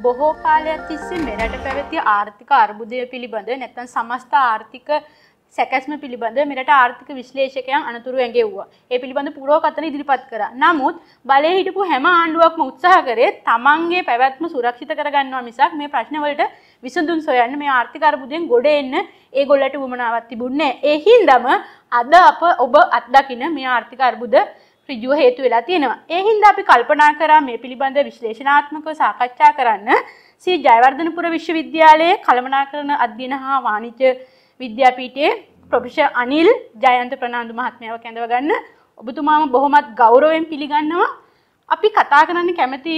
බොහෝ කාලයක් තිස්සේ මෙරට පැවති ආර්ථික අර්බුදය පිළිබඳ නැත්නම් සමස්ත ආර්ථික සැකැස්ම පිළිබඳ මෙරට ආර්ථික විශ්ලේෂකයන් අනතුරු ඇඟෙව්වා. ඒ පිළිබඳ පුරෝකථන ඉදිරිපත් කරා. නමුත් බලයේ හිටපු හැම ආණ්ඩුවක්ම උත්සාහ කරේ තමන්ගේ පැවැත්ම සුරක්ෂිත කරගන්නවා මිසක් මේ ප්‍රශ්න වලට විසඳුම් සොයන්න මේ ආර්ථික අර්බුදයෙන් ගොඩ එන්න ඒගොල්ලන්ට වුමනාවක් තිබුණේ නැහැ. ඒ හින්දාම අද අප ඔබ අත්දකින මේ ආර්ථික අර්බුද ඍජුව හේතු වෙලා තියෙනවා. ඒ හින්දා අපි කල්පනා කරා මේ පිළිබඳ විශ්ලේෂණාත්මකව සාකච්ඡා කරන්න සී ජයවර්ධනපුර විශ්වවිද්‍යාලයේ කළමනාකරණ අධ්‍යයන හා වාණිජ්‍ය විද්‍යාපීඨයේ ප්‍රොෆෙසර් අනිල් ජයන්ත ප්‍රනාන්දු මහත්මයාව කැඳව ගන්න ඔබතුමාම බොහොමත් ගෞරවයෙන් පිළිගන්නවා. අපි කතා කරන්න කැමති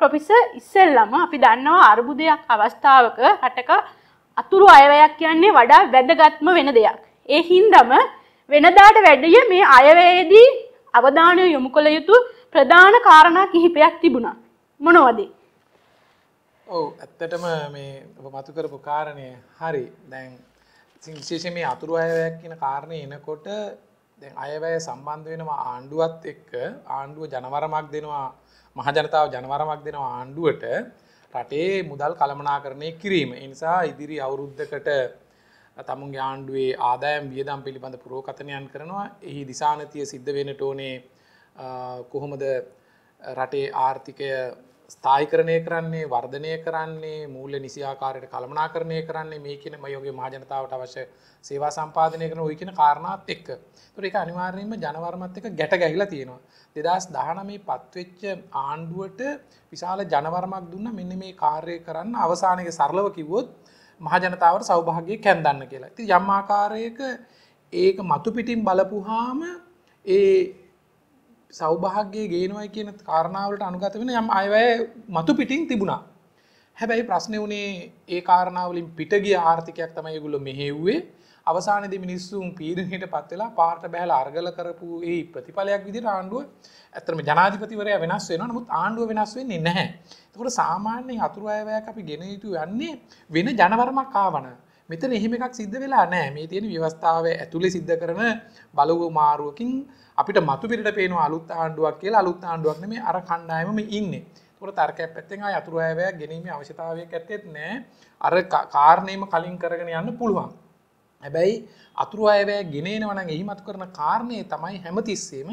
ප්‍රොෆෙසර් ඉස්සෙල්ලම අපි දන්නවා අර්බුදයක් අවස්ථාවක රටක අතුරු අයවැයක් කියන්නේ වඩා වැදගත්ම වෙන දෙයක්. ඒ හින්දම වෙනදාට වැඩිය මේ අයවැයේදී අවධානය යොමු කළ යුතු ප්‍රධාන කාරණා කිහිපයක් තිබුණා. මොනවද? ඔව් ඇත්තටම මේ ඔබ මතු කරපු කාරණය හරි. දැන් විශේෂයෙන් මේ අතුරු අයවැයක් කියන කාරණේ එනකොට දැන් අයවැය සම්බන්ධ වෙනවා ආණ්ඩුවත් එක්ක ආණ්ඩුව ජනවරමක් දෙනවා මහජනතාව ජනවරමක් දෙනවා ආණ්ඩුවට රටේ මුදල් කළමනාකරණය කිරීම. ඒ නිසා ඉදිරි අවුරුද්දකට තමුන්ගේ ආණ්ඩුවේ ආදායම් වියදම් පිළිබඳ පුරෝකථනයන් කරනවා එහි දිසානතිය සිද්ධ වෙන ටෝනේ කොහොමද රටේ ආර්ථිකය ස්ථායිකරණය කරන්නේ වර්ධනය කරන්නේ මූල්ල නිසියාකාරයට කළමනා කරණය කරන්නේ මේ කියන මයෝගේ මාජනතාවට අවශ්‍ය සේවා සම්පාධනය කරන ඔය කියන කාරණාත් එක්ක තුර එක අනිවාර්යෙන්ම ජනවර්මත් එක ගැට ගැහිලා තියෙනවා දෙදස් දානමේ පත්වෙච්ච ආණ්ඩුවට විශාල ජනවර්මක් දුන්න මෙන්න මේ කාර්ය කරන්න අවසානක සරලව කිව්වොත් මහජනතාවට සෞභාග්‍ය කැන්දන්න කියලා ති යම්මාකාරයක ඒක මතුපිටින් බලපුහාම ඒ සෞභාග්‍ය ගේනවයි කියන කාරණාවට අනුගත වෙන යම් අයවැය මතු පිටින් තිබුණා හැබැයි ප්‍රශ්නය වනේ ඒ කාරණාවලින් පිටගිය ආර්ථිකයක් තමයි ගුල මෙහෙව්වේ අවසානද මිනිස්සුම් පීරණයට පත්වෙලා පාට බැහල අර්ගල කරපු ඒ ප්‍රතිඵලයක් විදි ආණ්ඩුව ඇතරම ජනාධිපතිවරය වෙනස් වෙන නමුත් ආණ්ඩුව වෙනස් වෙන්න නැහැ. තකොට සාමාන්‍යයෙන් අතුරයවයක් අපි ගෙන යුතු යන්නේ වෙන ජනවර්මක් කාවන මෙතන එහෙම එකක් සිද්ධ වෙලා නෑ මේ තියෙන ව්‍යවස්ථාව ඇතුළි සිද්ධ කරන බලව මාරුවකින් අපිට මතු පිට පේන අලුත් ආණ්ඩුවක් කියලා අලුත් ආණ්ඩුවක් මේ අර කණ්ඩායම ඉන්න තුොර තර්කයක් පැත්තෙන් අතුරයවයක් ගැනීම අවශ්‍යතාවයක් ඇත්තෙත් නෑ අර කාරණයම කලින් කරගෙන යන්න පුළුවන් හැබැයි අතුරු අයවැය ගෙනනවන එහිමත් කරන කාරණය තමයි හැමතිස්සේම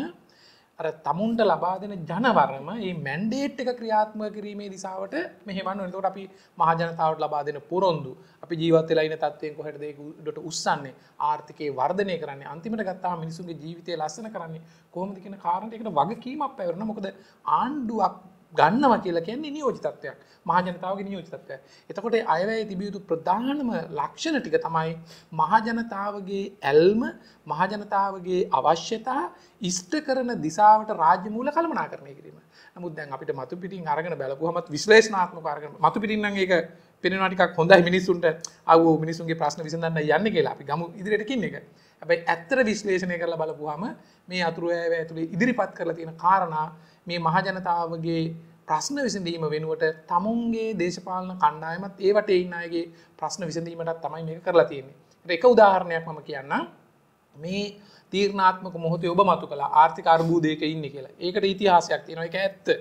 අර තමුන්ට ලබා දෙන ජනවරම ඒ මැන්ඩේට් එක ක්‍රියාත්ම කිරීමේ දිසාවට මෙහෙමන් වෙනතට අපි මහජනතාවට ලබා දෙන පොරොන්දු අපි ජීවතලයින තත්වයෙන් කොහටදකුට උත්සන්නේ ආර්ථිකයේ වර්ධනය කරන්නේ අන්තිමට ගත්තා මිනිසුන්ගේ ජීවිතය ලස්සන කරන්නේ කොහොමදිකෙන කාරණයකට වගකීමක් පැවරන මොකද ආණ්ඩුවක් ගන්නවා කියලා කියන්නේ නියෝජිතත්වයක් මහජනතාවගේ නියෝජිතත්වය. එතකොට අයවැය තිබියුතු ප්‍රධානම ලක්ෂණ ටික තමයි මහජනතාවගේ ඇල්ම මහජනතාවගේ අවශ්‍යතා ඉෂ්ට කරන දිසාවට රාජ්‍යමූල කළමනා කරනය කිරීම. නමුත් දැන් අපිට මතු පිටින් අරගෙන බැලපුහමත් විශ්ලේෂනාත්මක අරගෙන මතු පිටින්නම් ඒක පෙනෙනවා ටිකක් හොඳයි මිනිසුන්ට අව මිනිසුන්ගේ ප්‍රශ්න විසඳන්න යන්න කියලා අපි ගමු ඉදිරියට කින් එක. හැබැයි ඇත්තට විශ්ලේෂණය කරලා බලපුවාම මේ අතුරු ඇය ඇතුළේ ඉදිරිපත් කරලා තියෙන කාරණා මේ මහජනතාවගේ ප්‍රශ්න විසඳීම වෙනුවට තමුන්ගේ දේශපාලන කණ්ඩායමත් ඒවට ඉන්නගේ ප්‍රශ්න විසඳීමටත් තමයි මේ කරලා තියන්නේ එක උදාහරණයක් මම කියන්න මේ තීරණාත්මක මොහොතේ ඔබ මතු කලා ආර්ථික අර්බූදයක ඉන්න කියලා ඒකට ඉතිහාසයක් තියෙනවා එක ඇත්ත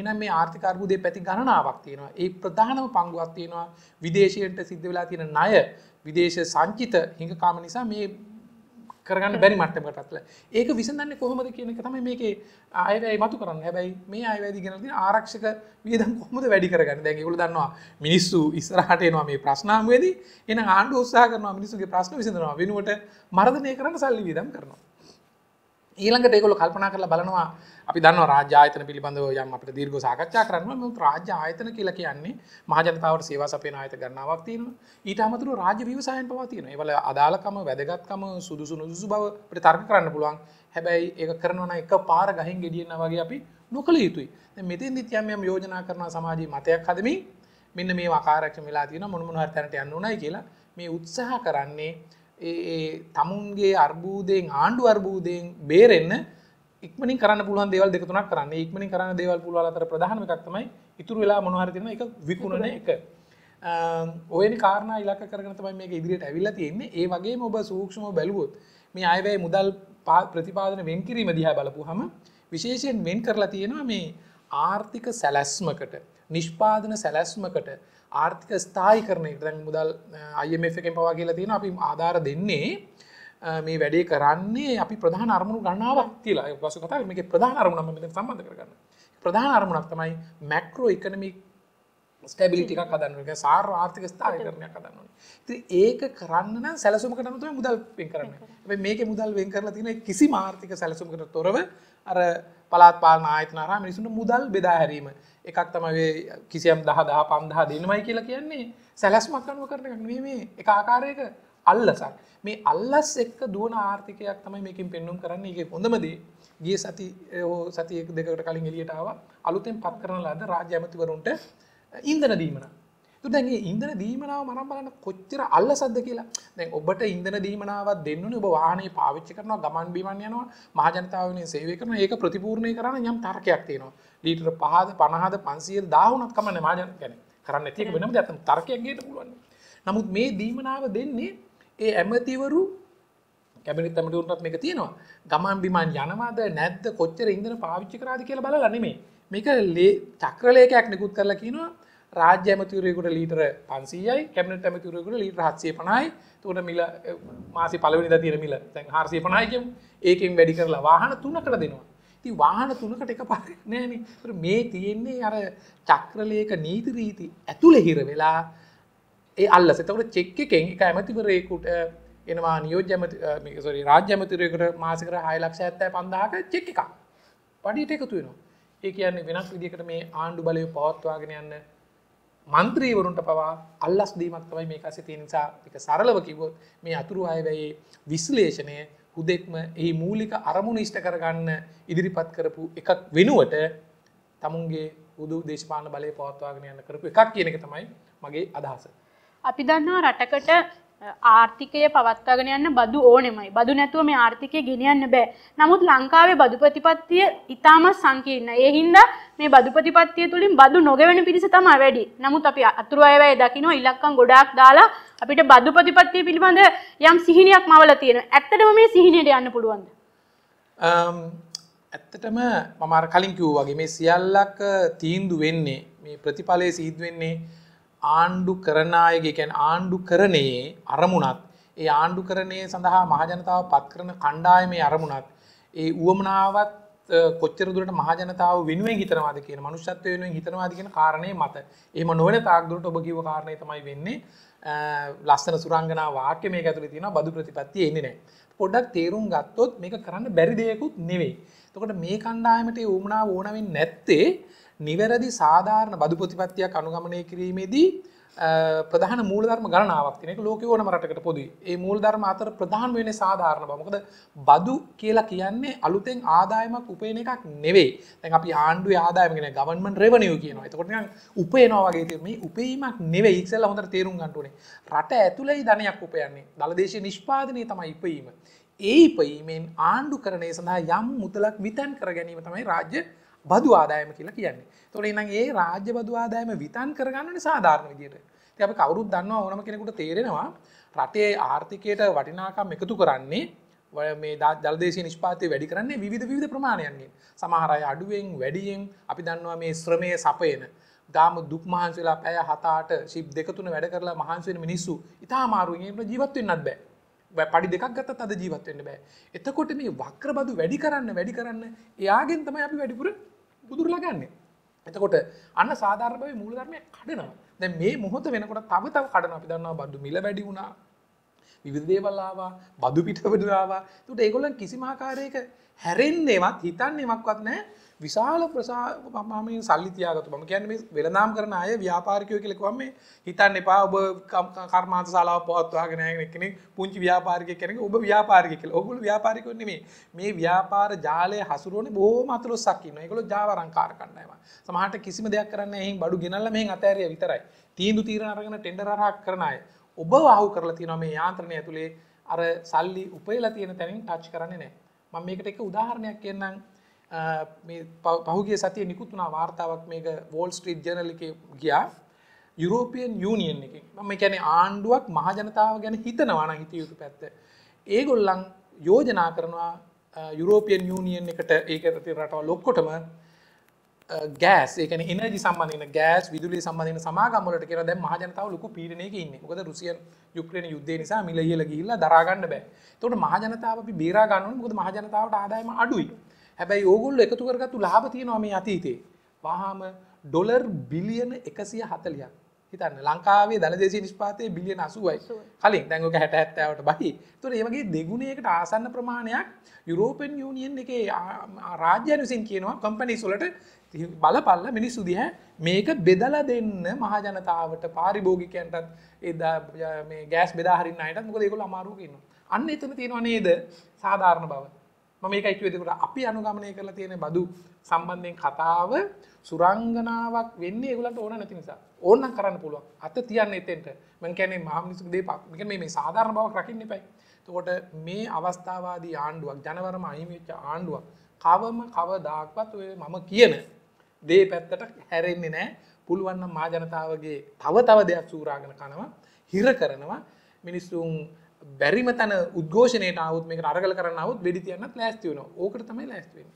එනම් මේ ආර්ථික අර්බූදය පැති ගණනාවක් තියෙනවා ඒ ප්‍රධානම පංගුවක් තියෙනවා විදේශයට සිද්ධ වෙලා තියෙන ණය විදේශ සංචිත හිඟකාම නිසා මේ කරගන්න බැරි මට්ටමට පත්ල ඒක විසඳන්න කොහොමද කියන එක තමයි මේකේ අයවැයි මතු කරන්න හැබැයි මේ අයවැදි ගෙනති ආරක්ෂක වියදම් කොහොමද වැඩි කරගන්න දැ ගුල දන්නවා මිනිස්සු ඉස්සරහටයනවා මේ ප්‍රශ්නාමේදී එන ආණ්ඩු උත්සා කරනවා මිනිසුගේ ප්‍රශ්න විසඳනවා වෙනුවට මරධනය කරන්න සල්ලි වියදම් කරනවා ඊළඟට ඒකොල කල්පනා කරලා බලනවා අපි දන්න රාජායතන පිළිබඳව යම් අපට දීර්ග සාකච්ඡා කරන්න මුත් රාජ්‍ය ආයතන කියලා කියන්නේ මහජනතාවට සේවා සපේ ආයත ගන්නාවක් තියෙන ඊට අමතුරු රාජ්‍ය විවසායන් පවතින ඒවල අදාලකම වැදගත්කම සුදුසු නුදුසු බව ප්‍රතර්ක කරන්න පුළුවන් හැබැයි ඒක කරනවන එක පාර ගහින් ගෙඩියන්න වගේ අපි නොකළ යුතුයි මෙතින් දිත්‍යම්යම් යෝජනා කරන සමාජී මතයක් හදමින් මෙන්න මේ වකාරක්ෂ වෙලා තියෙන මොනමුණහර තැනට යන්න ඕනයි කියලා මේ උත්සාහ කරන්නේ තමුන්ගේ අර්බූදයෙන් ආණ්ඩු අර්බූදයෙන් බේරෙන්න්න ඉක්මනි කරන්න පුළුවන් දේවල් දෙකතුනක් කරන්න ඉක්මනි කරන්න දේවල් පුළුවන් අතර ප්‍රධානම එකක්තමයි ඉතුරු වෙලා මොනහරතින එක විකුණන එක ඔයන කාරණ ඉලක කරන තමයි මේ ඉදිරියට ඇවිල්ල තියෙන්නේ ඒ වගේ ඔබ සූක්ෂම බැලුවොත් මේ අයවැය මුදල් ප්‍රතිපාදන වෙන් කිරීම දිහා බලපු හම විශේෂයෙන් වෙන් කරලා තියෙනවා මේ ආර්ථික සැලැස්මකට නිෂ්පාදන සැලැස්මකට ආර්ථික ස්ථායි කරනයට දැන් මුදල් අයමකෙන් පවා කියලා තියෙන අපි ආධාර දෙන්නේ මේ වැඩේ කරන්නේ අපි ප්‍රධාන අරමුණු ගන්නාවක් කියලා පසු කතා මේක ප්‍රධාන අරමුණම මෙතන සම්බන්ධ කරගන්න. ප්‍රධාන අරමුණක් තමයි මැක්‍රෝ ඉකනොමික් ස්ටැබිලිටික කදන්න එක සාර ආර්ථික ස්ථාය කරනයක් කදන්න ති ඒක කරන්න සැලසුම කරනතුව මුදල් පෙන් කරන්න මේක මුදල් වෙන් කරලා තින කිසි මාර්ථික සැලසුම් කර තොරව අර පලාත් පාල නායතනාරා මිනිසුන් මුදල් බෙදා හැරීම එකක් තමයි කිසියම් දහ දහ පන්දහ දෙනවයි කියලා කියන්නේ සැලැස්මක් අනුව කරන එකක් මේ එක ආකාරයක අල්ලසක් මේ අල්ලස් එක්ක දුවන ආර්ථිකයක් තමයි මේකින් පෙන්නුම් කරන්නේ එක හොඳමදේ ගිය සති සතියෙක් දෙකට කලින් එලියටාව අලුතෙන් පත් කරන ලද රාජ්‍යමතිවරුන්ට ඉන්දන දීමන තුදැගේ ඉන්දන දීමනාව මනම් බලන්න කොච්චර අල්ල සද්ද කියලා දැ ඔබට ඉන්දන දීමනාවත් දෙන්නන ඔබ වානේ පාවිච්චි කරන ගමන් බිමන් යනවා මාජනතාවනය සේවය කරන ඒක ප්‍රතිපූර්ණය කරන්න යම් තර්කයක් තියෙනවා ලීටර පහද පණහද පන්සිියල් දාහුනත් කමන මාජන ගැන කරන්න ඇතික වෙනම ඇතම තර්කයක්ගේට පුළුවන් නමුත් මේ දීමනාව දෙන්නේ ඒ ඇමතිවරු කැබිනි තමටුන්ටත් මේක තියෙනවා ගමන් බිමන් යනවාද නැද්ද කොච්චර ඉදන පාවිච්චි කරාද කියලා බල ලනෙමේ මේක ලේ චක්‍රලයකයක් නිකුත් කරලා කියනවා රාජ්‍ය ඇමතිවරයකුට ලීටර පන්සීයයි කැමනට ඇමතිවරයකුට ලීට හත්සේ පනයි තුන මිල මාසි පලවෙනි තිර මිල තැන් හාසේ පනයිකම් ඒකෙන් වැඩි කරලා වාහන තුනකට දෙනවා. ති වාහන තුනකට එක පා නෑන මේ තියෙන්නේ අර චක්‍රලයක නීතිරීති ඇතුළ හිර වෙලා ඒ අල්ල සතකට චෙක්ක කෙන් එක ඇමතිවරයකුට එනවා නියෝජ්‍යමතිරි රාජ්‍යමතිරයකට මාසිකර හයලක්ෂ ඇත්තෑ පන්දාක චෙක්ක පඩිට එකතු වෙනවා ඒ කියන්නේ වෙනස් විදිකට මේ ආණ්ඩු බලය පවත්වාගෙන යන්න මන්ත්‍රීවරුන්ට පවා අල්ලස් දීමක්තමයි මේ අසි තිය නිසා එක සරලව කිවොත් මේ අතුරු අයවැයේ විශ්ලේෂණය හුදෙක්ම එහි මූලික අරමුණ ඉෂ්ට කරගන්න ඉදිරිපත් කරපු එකක් වෙනුවට තමුන්ගේ උදු දේශපාන බලය පවත්වාගෙන යන්න කරපු එකක් කියන එක තමයි මගේ අදහස. අපි දන්නවා රටකට ආර්ථිකය පවත්වාගෙන යන්න බදු ඕනෙමයි බදු නැතුව මේ ආර්ථිකය ගෙනියන්න බෑ නමුත් ලංකාවේ බදු ප්‍රතිපත්තිය ඉතාමත් සංකීර්ණ ඒ හින්දා මේ බදු ප්‍රතිපත්තිය තුළින් බදු නොගෙවෙන පිරිස තමයි වැඩි නමුත් අපි අතුරු අයවැය දකිනවා ඉලක්කම් ගොඩාක් දාලා අපිට බදු ප්‍රතිපත්තිය පිළිබඳ යම් සිහිනයක් මවලා තියෙනවා ඇත්තටම මේ සිහිනයට යන්න පුළුවන්ද ඇත්තටම මම අර කලින් කිව්වා වගේ මේ සියල්ලක් තීන්දුව වෙන්නේ මේ ප්‍රතිඵලයේ සිද්ධ වෙන්නේ ආණ්ඩු කරන අයගේ කැන් ආණ්ඩු කරනයේ අරමුණත් ඒ ආණ්ඩු කරනය සඳහා මහජනතාව පත් කරන කණ්ඩායමේ අරමුණත් ඒ වුවමනාවත් කොච්චරදුරට මහජනතාව වෙනුවෙන් හිතනවාද කියන මනුෂ්‍යත්ව වෙනුවෙන් හිතනවාද කියන කාරණය මත ඒම නොවන තාක්දුරට ඔබ කිව කාරණය තමයි වෙන්නේ ලස්සන සුරංගනා වාක්‍ය මේ ඇතුළ තියෙන බදු ප්‍රතිපත්තිය එන්නේ නෑ. පොඩක් තේරුම් ගත්තොත් මේක කරන්න බැරිදයකුත් නෙවෙයි. තකොට මේ කණ්ඩායමට උමනා ඕනවෙන් නැත්තේ නිවැරදි සාධාරණ බදු ප්‍රතිපත්තියක් අනුගමනය කිරීමේදී ප්‍රධාන මූලධර්ම ගණනාවක් තිනෙක ලෝක ඕනම රටකට පොදු ඒ මූල්ධර්ම අතර ප්‍රධාන වෙන සාධාරණ බමකද බදු කියලා කියන්නේ අලුතෙන් ආදායමක් උපයන එකක් නෙවේ තැන් අපි ආණ්ඩුව ආදායමගෙන ගවන්මන් රෙවනයෝ කියනවා එතකොට උපයනවාගේ තෙරම උපීමක් නෙවේ ඉක්සල හොඳ තේරුම් ගන්ටුනේ රට ඇතුළයි ධනයක් උපයන්නේ දළදේශ නිෂ්පාදනය තමයි ඉපීම ඒ ඉපීමෙන් ආණ්ඩු කරණය සඳහා යම් මුතලක් විතැන් කර ගැනීම තමයි රාජ්‍ය බදු ආදායම කියලා කියන්නේ තොට එනම් ඒ රාජ්‍ය බදු ආදායම විතන් කරගන්නට සාධාරණ විදියට අප කවරුත් දන්නවා ඕනම කෙනෙකුට තේරෙනවා රටේ ආර්ථිකයට වටිනාකම් එකතු කරන්නේ ඔය මේ ජල්දේශය නිෂ්පාතය වැඩි කරන්නේ විධ විධ ප්‍රමාණයන්ගේ සමහරය අඩුවෙන් වැඩියෙන් අපි දන්නවා මේ ශ්‍රමය සපයන ගාම දුක් මහන්සලා පැය හතාට ශිප් දෙකතුන වැඩ කරලා මහන්සුවෙන් මිනිස්සු ඉතා මාරුගෙන්ට ජීවත්වවෙන්නත් බෑ පඩි දෙකක් ගත අද ජීවත්වෙන්න බෑ එතකොට මේ වක්‍ර බදු වැඩි කරන්න වැඩි කරන්න එයාගෙන් තමයි අපි වැඩිපුර බුදුරලා ගන්න එතකොට අන්න සාධාරභය මූලධර්මය කඩනවා දැ මේ මොහොත වෙනකොට තව තව කඩන අපි දන්නවා බඩු මිල වැඩි වුණා විවිධදේවල්ලාවා බදු පිටවඩාවා තුට ඒගොලන් කිසිමාකාරයක හැරෙන්නේවත් හිතන්නේමක්වත් නෑ විශාල ප්‍රසාමමින් සල්ලි තියාගතු ම කියැන වෙළනාම් කරන අය ව්‍යාපාරිකයෝ කලෙකවම මේ හිතන්න එපා ඔබ කර්මාත සලාව පොත්වාගෙනය කෙනෙක් පුංචි ව්‍යාපාරික කෙනෙ ඔබ ව්‍යාපාරික කල ඔබුල ව්‍යාපාරිකන්නේ මේ ව්‍යාපාර ජාලය හසුරුවන බෝමතුල සක්කින්න එකකළ ජාවරංකාර කන්නයම සමහට කිසිම දෙයක් කරන්න එහි බඩු ගෙනල්ල මේ අතෑරය විතරයි තීන්දු තීරණරගෙන ටෙන්ඩරහක් කරනය ඔබ වහු කරලා තියෙනවා මේ යාන්ත්‍රණය ඇතුළේ අර සල්ලි උපයලා තියෙන තැනින් ටච් කරන්නේ නැහැ. මම මේකට එක උදාහරණයක් කියන්නම්. පහුගේ සතිය නිකුත්තුනා වාර්තාවක් මේක වෝල් ස්ට්‍රීට් ජනලික ගියා යුරෝපියන් යුනියන් එක මම කැන ආණ්ඩුවක් මහජනතාව ගැන හිතනවාන හිතයුතු පැත්ත. ඒගොල්ලන් යෝජනා කරනවා යුරෝපියන් යුනියන් එකට ඒක ඇති රටව ලොක්කොටම ගෑස් ඒකන එනජි සම්බන්ධන ගෑස් විදුලි සම්බන්ධන සමාගමලට කර දැ මහජනතාව ලොකු පිරණය ඉන්න ොද රුසියන් යුක්්‍රණ යුද්ධ නිසා මිලයලගේල්ල දරාගන්න බෑ තොට මහජනතාව බේරාගන්නුන් ගොද මහජනතාවට ආදායම අඩුයි හැබැයි ඕගුල් එකතු කරගත්තු ලාභ තියෙනවා මේ අතීතේ වහාම ඩොලර් බිලියන එකසිය හතලියක් හිතන්න ලංකාවේ දන දෙේ නිස්පාතය බිලියන අසුවයි කලින් දැඟක හැට ඇත්තවට බහි තුර ඒමගේ දෙගුණයකට ආසන්න ප්‍රමාණයක් යුරෝපෙන් යුනියන් එක රාජ්‍යන විසින් කියනවා කම්පනි සොලට බලපල්ල මිනි සුදිහ මේක බෙදල දෙන්න මහජනතාවට පාරිභෝගිකයන්ටත් එදා ගෑස් බෙදාහරින්න අයටත් මොක දෙකුල අමාරුකින්න අන්න එතන තියෙනවා නේද සාධාරණ බව මම මේකයි කිව්වේ ඒකට අපි අනුගමනය කරලා තියෙන බදු සම්බන්ධයෙන් කතාව සුරංගනාවක් වෙන්නේ ඒගොල්ලන්ට ඕන නැති නිසා. ඕන නම් කරන්න පුළුවන්. අත තියන්න එතෙන්ට. මම කියන්නේ මහා මිනිස්සුගේ දේ කියන්නේ මේ සාධාරණ බවක් රකින්න එපයි. එතකොට මේ අවස්ථාවාදී ආණ්ඩුවක් ජනවරම අහිමි වෙච්ච ආණ්ඩුවක් කවම කවදාක්වත් ඔය මම කියන දේ පැත්තට හැරෙන්නේ නැහැ. පුළුවන් නම් මහා ජනතාවගේ තව තව දෙයක් සූරාගෙන කරනවා, හිර කරනවා. මිනිස්සුන් බැරිම තැන උද්ඝෝෂණයට අවුත් මේ අරගල කරන්නවත් වෙඩි තියන්න ලෑස්තිවන ඕකට තමයි ලැස්වෙන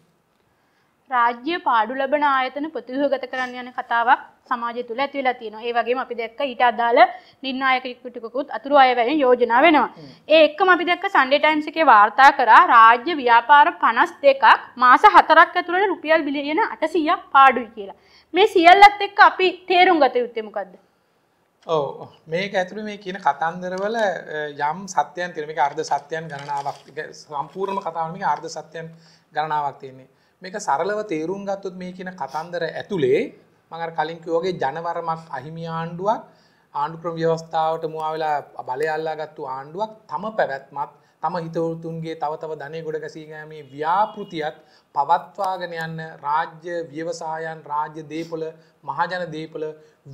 රාජ්‍ය පාඩු ලබන ආයතන ප්‍රතිහගත කරන්න යන කතාවක් සමාජය තුළ ඇතිවෙලා තියෙනවා ඒ වගේ අපි දැක්ක ඊට අදාළ නිර්ණායකටිකුකුත් අතුරු අයවැය යෝජනා වෙනවා ඒ එක්කම අපි දැක්ක සන්ඩේ ටයිම්ස් එකේ වාර්තා කරා රාජ්‍ය ව්‍යාපාර 52ක් මාස 4ක් ඇතුළත රුපියල් බිලියන 800ක් පාඩුයි කියලා මේ සියල්ලත් එක්ක අපි තේරුම් ගත යුත්තේ මොකද්ද ඔව මේක ඇතුළේ මේ කියන කතන්දරවල යම් සත්‍යයන් තියෙන මේක අර්ධ සත්‍යයන් ගණනාවක් සම්පූර්ණම කතාව මේක අර්ධ සත්‍යයන් ගණනාවක් තියෙන්නේ මේක සරලව තේරුම් ගත්තොත් මේ කියන කතන්දර ඇතුලේ මම අර කලින් කිව්වාගේ ජනවරමක් අහිමි ආණ්ඩුවක් ආණ්ඩු ක්‍රම ව්‍යවස්ථාවට මුවා වෙලා බලය අල්ලාගත්තු ආණ්ඩුවක් තම පැවැත්මත් තම හිතවතුන්ගේ තව තව ධනෙ ගොඩ ගැසීමේ ව්‍යාපෘතියත් පවත්වාගෙන යන්න රාජ්‍ය ව්‍යවසායන් රාජ්‍ය දේපොල මහජන දේපොල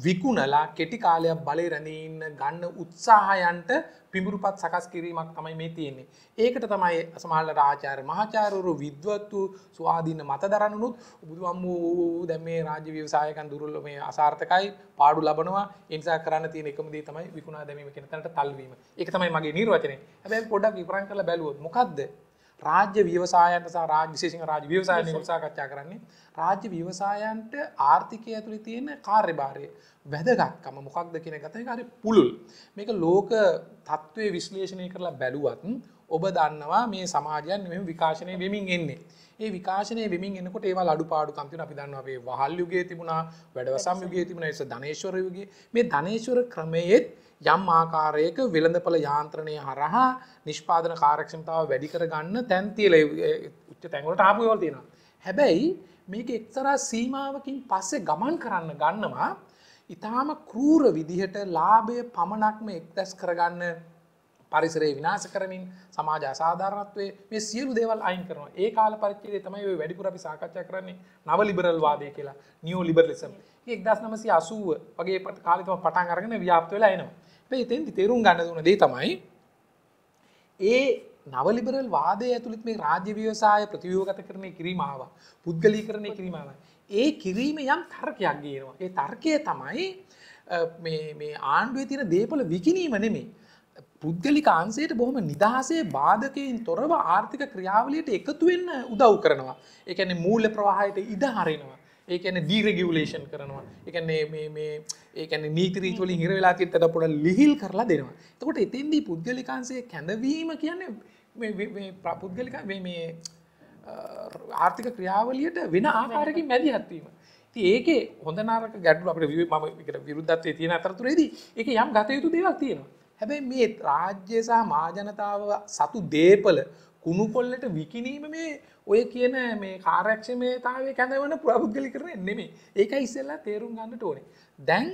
විකුණලා කෙටි කාලයක් බලේ රැඳීන්න ගන්න උත්සාහයන්ට පිඹුරුපත් සකස් කිරීමක් තමයි මේ තියෙන්නේ. ඒකට තමයි සමාල්ල රාචාර මහාචාරවරු විද්වත්තු ස්වාධීන මත දරන්නනුත් බුදුවම් වූ දැ මේ රාජ්‍ය ව්‍යවසායකන් දුරල්ල මේ අසාර්ථකයි පාඩු ලබනවා එනිසා කරන්න තියෙන එකම දේ තමයි විකුණා දැමීම කෙනතට තල්වීම එක තමයි මගේ නිර්වචනය හැබැ පොඩක් විපරන් කළ බැලුවොත් මොකක්ද රාජ්‍ය ව්‍යවසායන්ට සහ රාජ විශේෂ රාජ ව්‍යවසායන ගොසාකච්ඡා කරන්නේ රාජ්‍ය ව්‍යවසායන්ට ආර්ථිකය ඇතුළි තියෙන කාර්යභාරය වැදගත්කම මොකක්ද කියන ගතය කාරි පුළුල් මේක ලෝක තත්ත්වය විශ්ලේෂණය කරලා බැලුවත් ඔබ දන්නවා මේ සමාජයන් මෙම විකාශනය වෙමින් එන්නේ ඒ විකාශනය වෙමින් එනකොට ඒවා අඩු පාඩු කම්තින අපි දන්න අපේ වහල් යුගයේ තිබුණා වැඩවසම් යුගයේ තිබුණ එස ධනේශ්වර යුගයේ මේ ධනේශ්වර ක්‍රමයේත් යම් ආකාරයක වෙළඳපළ යාන්ත්‍රණය හරහා නිෂ්පාදන කාරක්ෂමතාව වැඩි කරගන්න තැන් තියලා උච්ච තැන්වලට ආපු ඒවල් තියෙනවා. හැබැයි මේක එක්තරා සීමාවකින් පස්සේ ගමන් කරන්න ගන්නවා ඊටාම ක්‍රූර විදිහට ලාභය පමණක්ම එක්දැස් කරගන්න පරිසරේ විනාශ කරමින් සමාජ අසාධාරණත්වයේ මේ සියලු දේවල් අයින් කරනවා. ඒ කාල පරිච්ඡේදයේ තමයි ඔය වැඩිපුර අපි සාකච්ඡා කරන්නේ නව ලිබරල් වාදය කියලා, නියෝ ලිබරලිසම්. ඒක 1980 වගේ කාලේ තමයි පටන් අරගෙන ව්‍යාප්ත වෙලා එනවා. මේ ඉතින් තේරුම් ගන්න දුන දේ තමයි ඒ නව ලිබරල් වාදය ඇතුළත් මේ රාජ්‍ය ව්‍යවසාය ප්‍රතිව්‍යුහගත කරන්නේ කිරීම ආවා. පුද්ගලීකරණය කිරීම ආවා. ඒ කිරීම යම් තර්කයක් ගේනවා. ඒ තර්කය තමයි මේ ආණ්ඩුවේ තියෙන දේපල විකිනීම නෙමෙයි. පුද්ගලි කාන්සේට බොහොම නිදහසේ බාධකයෙන් තොරව ආර්ථික ක්‍රියාවලියට එකතුවෙන්න උදව් කරනවා. එකන මූල ප්‍රවාහයට ඉදහරෙනවා. ඒකන දීරගියවලේෂන් කරනවා. එකන නීතරීතුවල හිරවෙලා තට පොට ලිහිල් කරලා දෙනවා. තකොට එතින්දී පුද්ගලිකාන්සේ කැඳවීම කියන්නේ ප්‍රපුද්ගලික මේ ආර්ථික ක්‍රියාවලියට වෙන ආකාරකින් මැදි හත්වීම. ඒක හොඳනාරක ගැඩු අපට ම විරුද්ධත්වය තියෙන අතරතුරේදී එක යම් ගතයුතු දෙයක් තියෙනවා. හැබැයි මේ රාජ්‍ය සහ මාජනතාව සතු දේපල කුණු කොල්ලට විකිනීම මේ ඔය කියන මේ කාරක්ෂමයතාවය කැඳවන පුරපුද්ගලි කරන නෙමේ ඒක ඉස්සල්ලා තේරුම් ගන්නට ඕනේ දැන්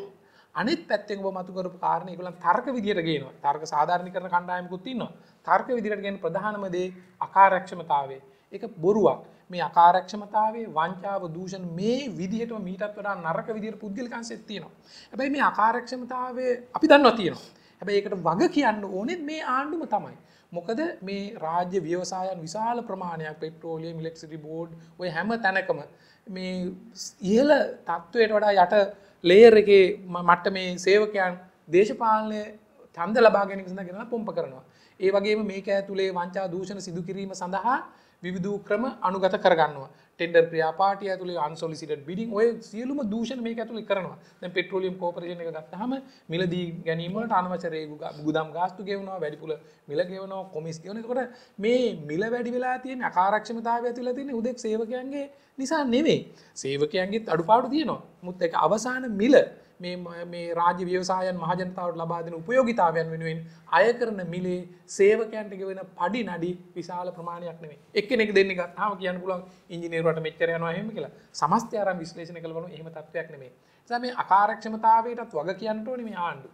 අනිත් පැත්තෙන් මතුකර කාරණ එකලන් තර්ක විදිට ගේනවා තර්ක සාධාරණ කරන කණ්ඩායමකුත් ඉන්නවා තර්ක විදිට ගෙන ප්‍රධානමදේ අකාරක්ෂමතාවේ එක බොරුවක් මේ අකාරක්ෂමතාවේ වංචාව දූෂණ මේ විදිහට මීටත් වඩා නරක විදිර පුද්ගලිකන්සෙත් තියෙනවා හැබැයි මේ අකාරක්ෂමතාවේ අපි දන්නවා තියෙනවා හැබැ ඒකට වග කියන්න ඕනෙත් මේ ආණ්ඩුම තමයි. මොකද මේ රාජ්‍ය ව්‍යවසායන් විශාල ප්‍රමාණයක් පෙට්‍රෝලිය මිලෙක්සිටි බෝඩ් ඔය හැම තැනකම මේ ඉහල තත්ත්වයට වඩා යට ලේර් එක මට්ට මේ සේවකයන් දේශපාලනය චන්ද ලබාගෙනනිසඳ ගෙන පොම්ප කරනවා. ඒ වගේ මේක ඇතුළේ වංචා දූෂණ සිදුකිරීම සඳහා විවිධූ ක්‍රම අනුගත කරගන්නවා. ටෙන්ඩර් ප්‍රියාපාටය ඇතුළේ අන්සොලිසිට බිඩින් ඔය සියලුම දූෂණ මේ ඇතුළි කරනවා දැන් පෙට්‍රෝලියම් කෝපරේෂන් එක ගත්තහම මිලදී ගැනීමට අනවචරයක ගුදම් ගාස්තු ගෙවනවා වැඩිපුල මිල ගෙවනවා කොමිස් ගෙවනකොට මේ මිල වැඩි වෙලා තියෙන අකාරක්ෂමතාවය ඇතුළ තියෙන උදෙක් සේවකයන්ගේ නිසා නෙවේ සේවකයන්ගේත් අඩුපාඩු තියෙනවා මුත් එක අවසාන මිල මේ රාජ ව්‍යවසායන් මහජනතාවට ලබාදන උපයෝගිතාවයන් වෙනුවෙන් අය කරන මිලේ සේවකයන්ටක වෙන පඩි නඩි විශාල ප්‍රමාණයක් නේ එකනෙක් දෙන්න ගත්තාව කියන්න පුලන් ඉජිනේරුවට මෙච්චරයනවා හෙම කියලා සමස්්‍යයාරම් විශ්ලේෂණ කළවන එහම තත්වයක් නෙමේ සම අකාරක්ෂමතාවයටත් වග කියන්නට නෙම ආණ්ඩු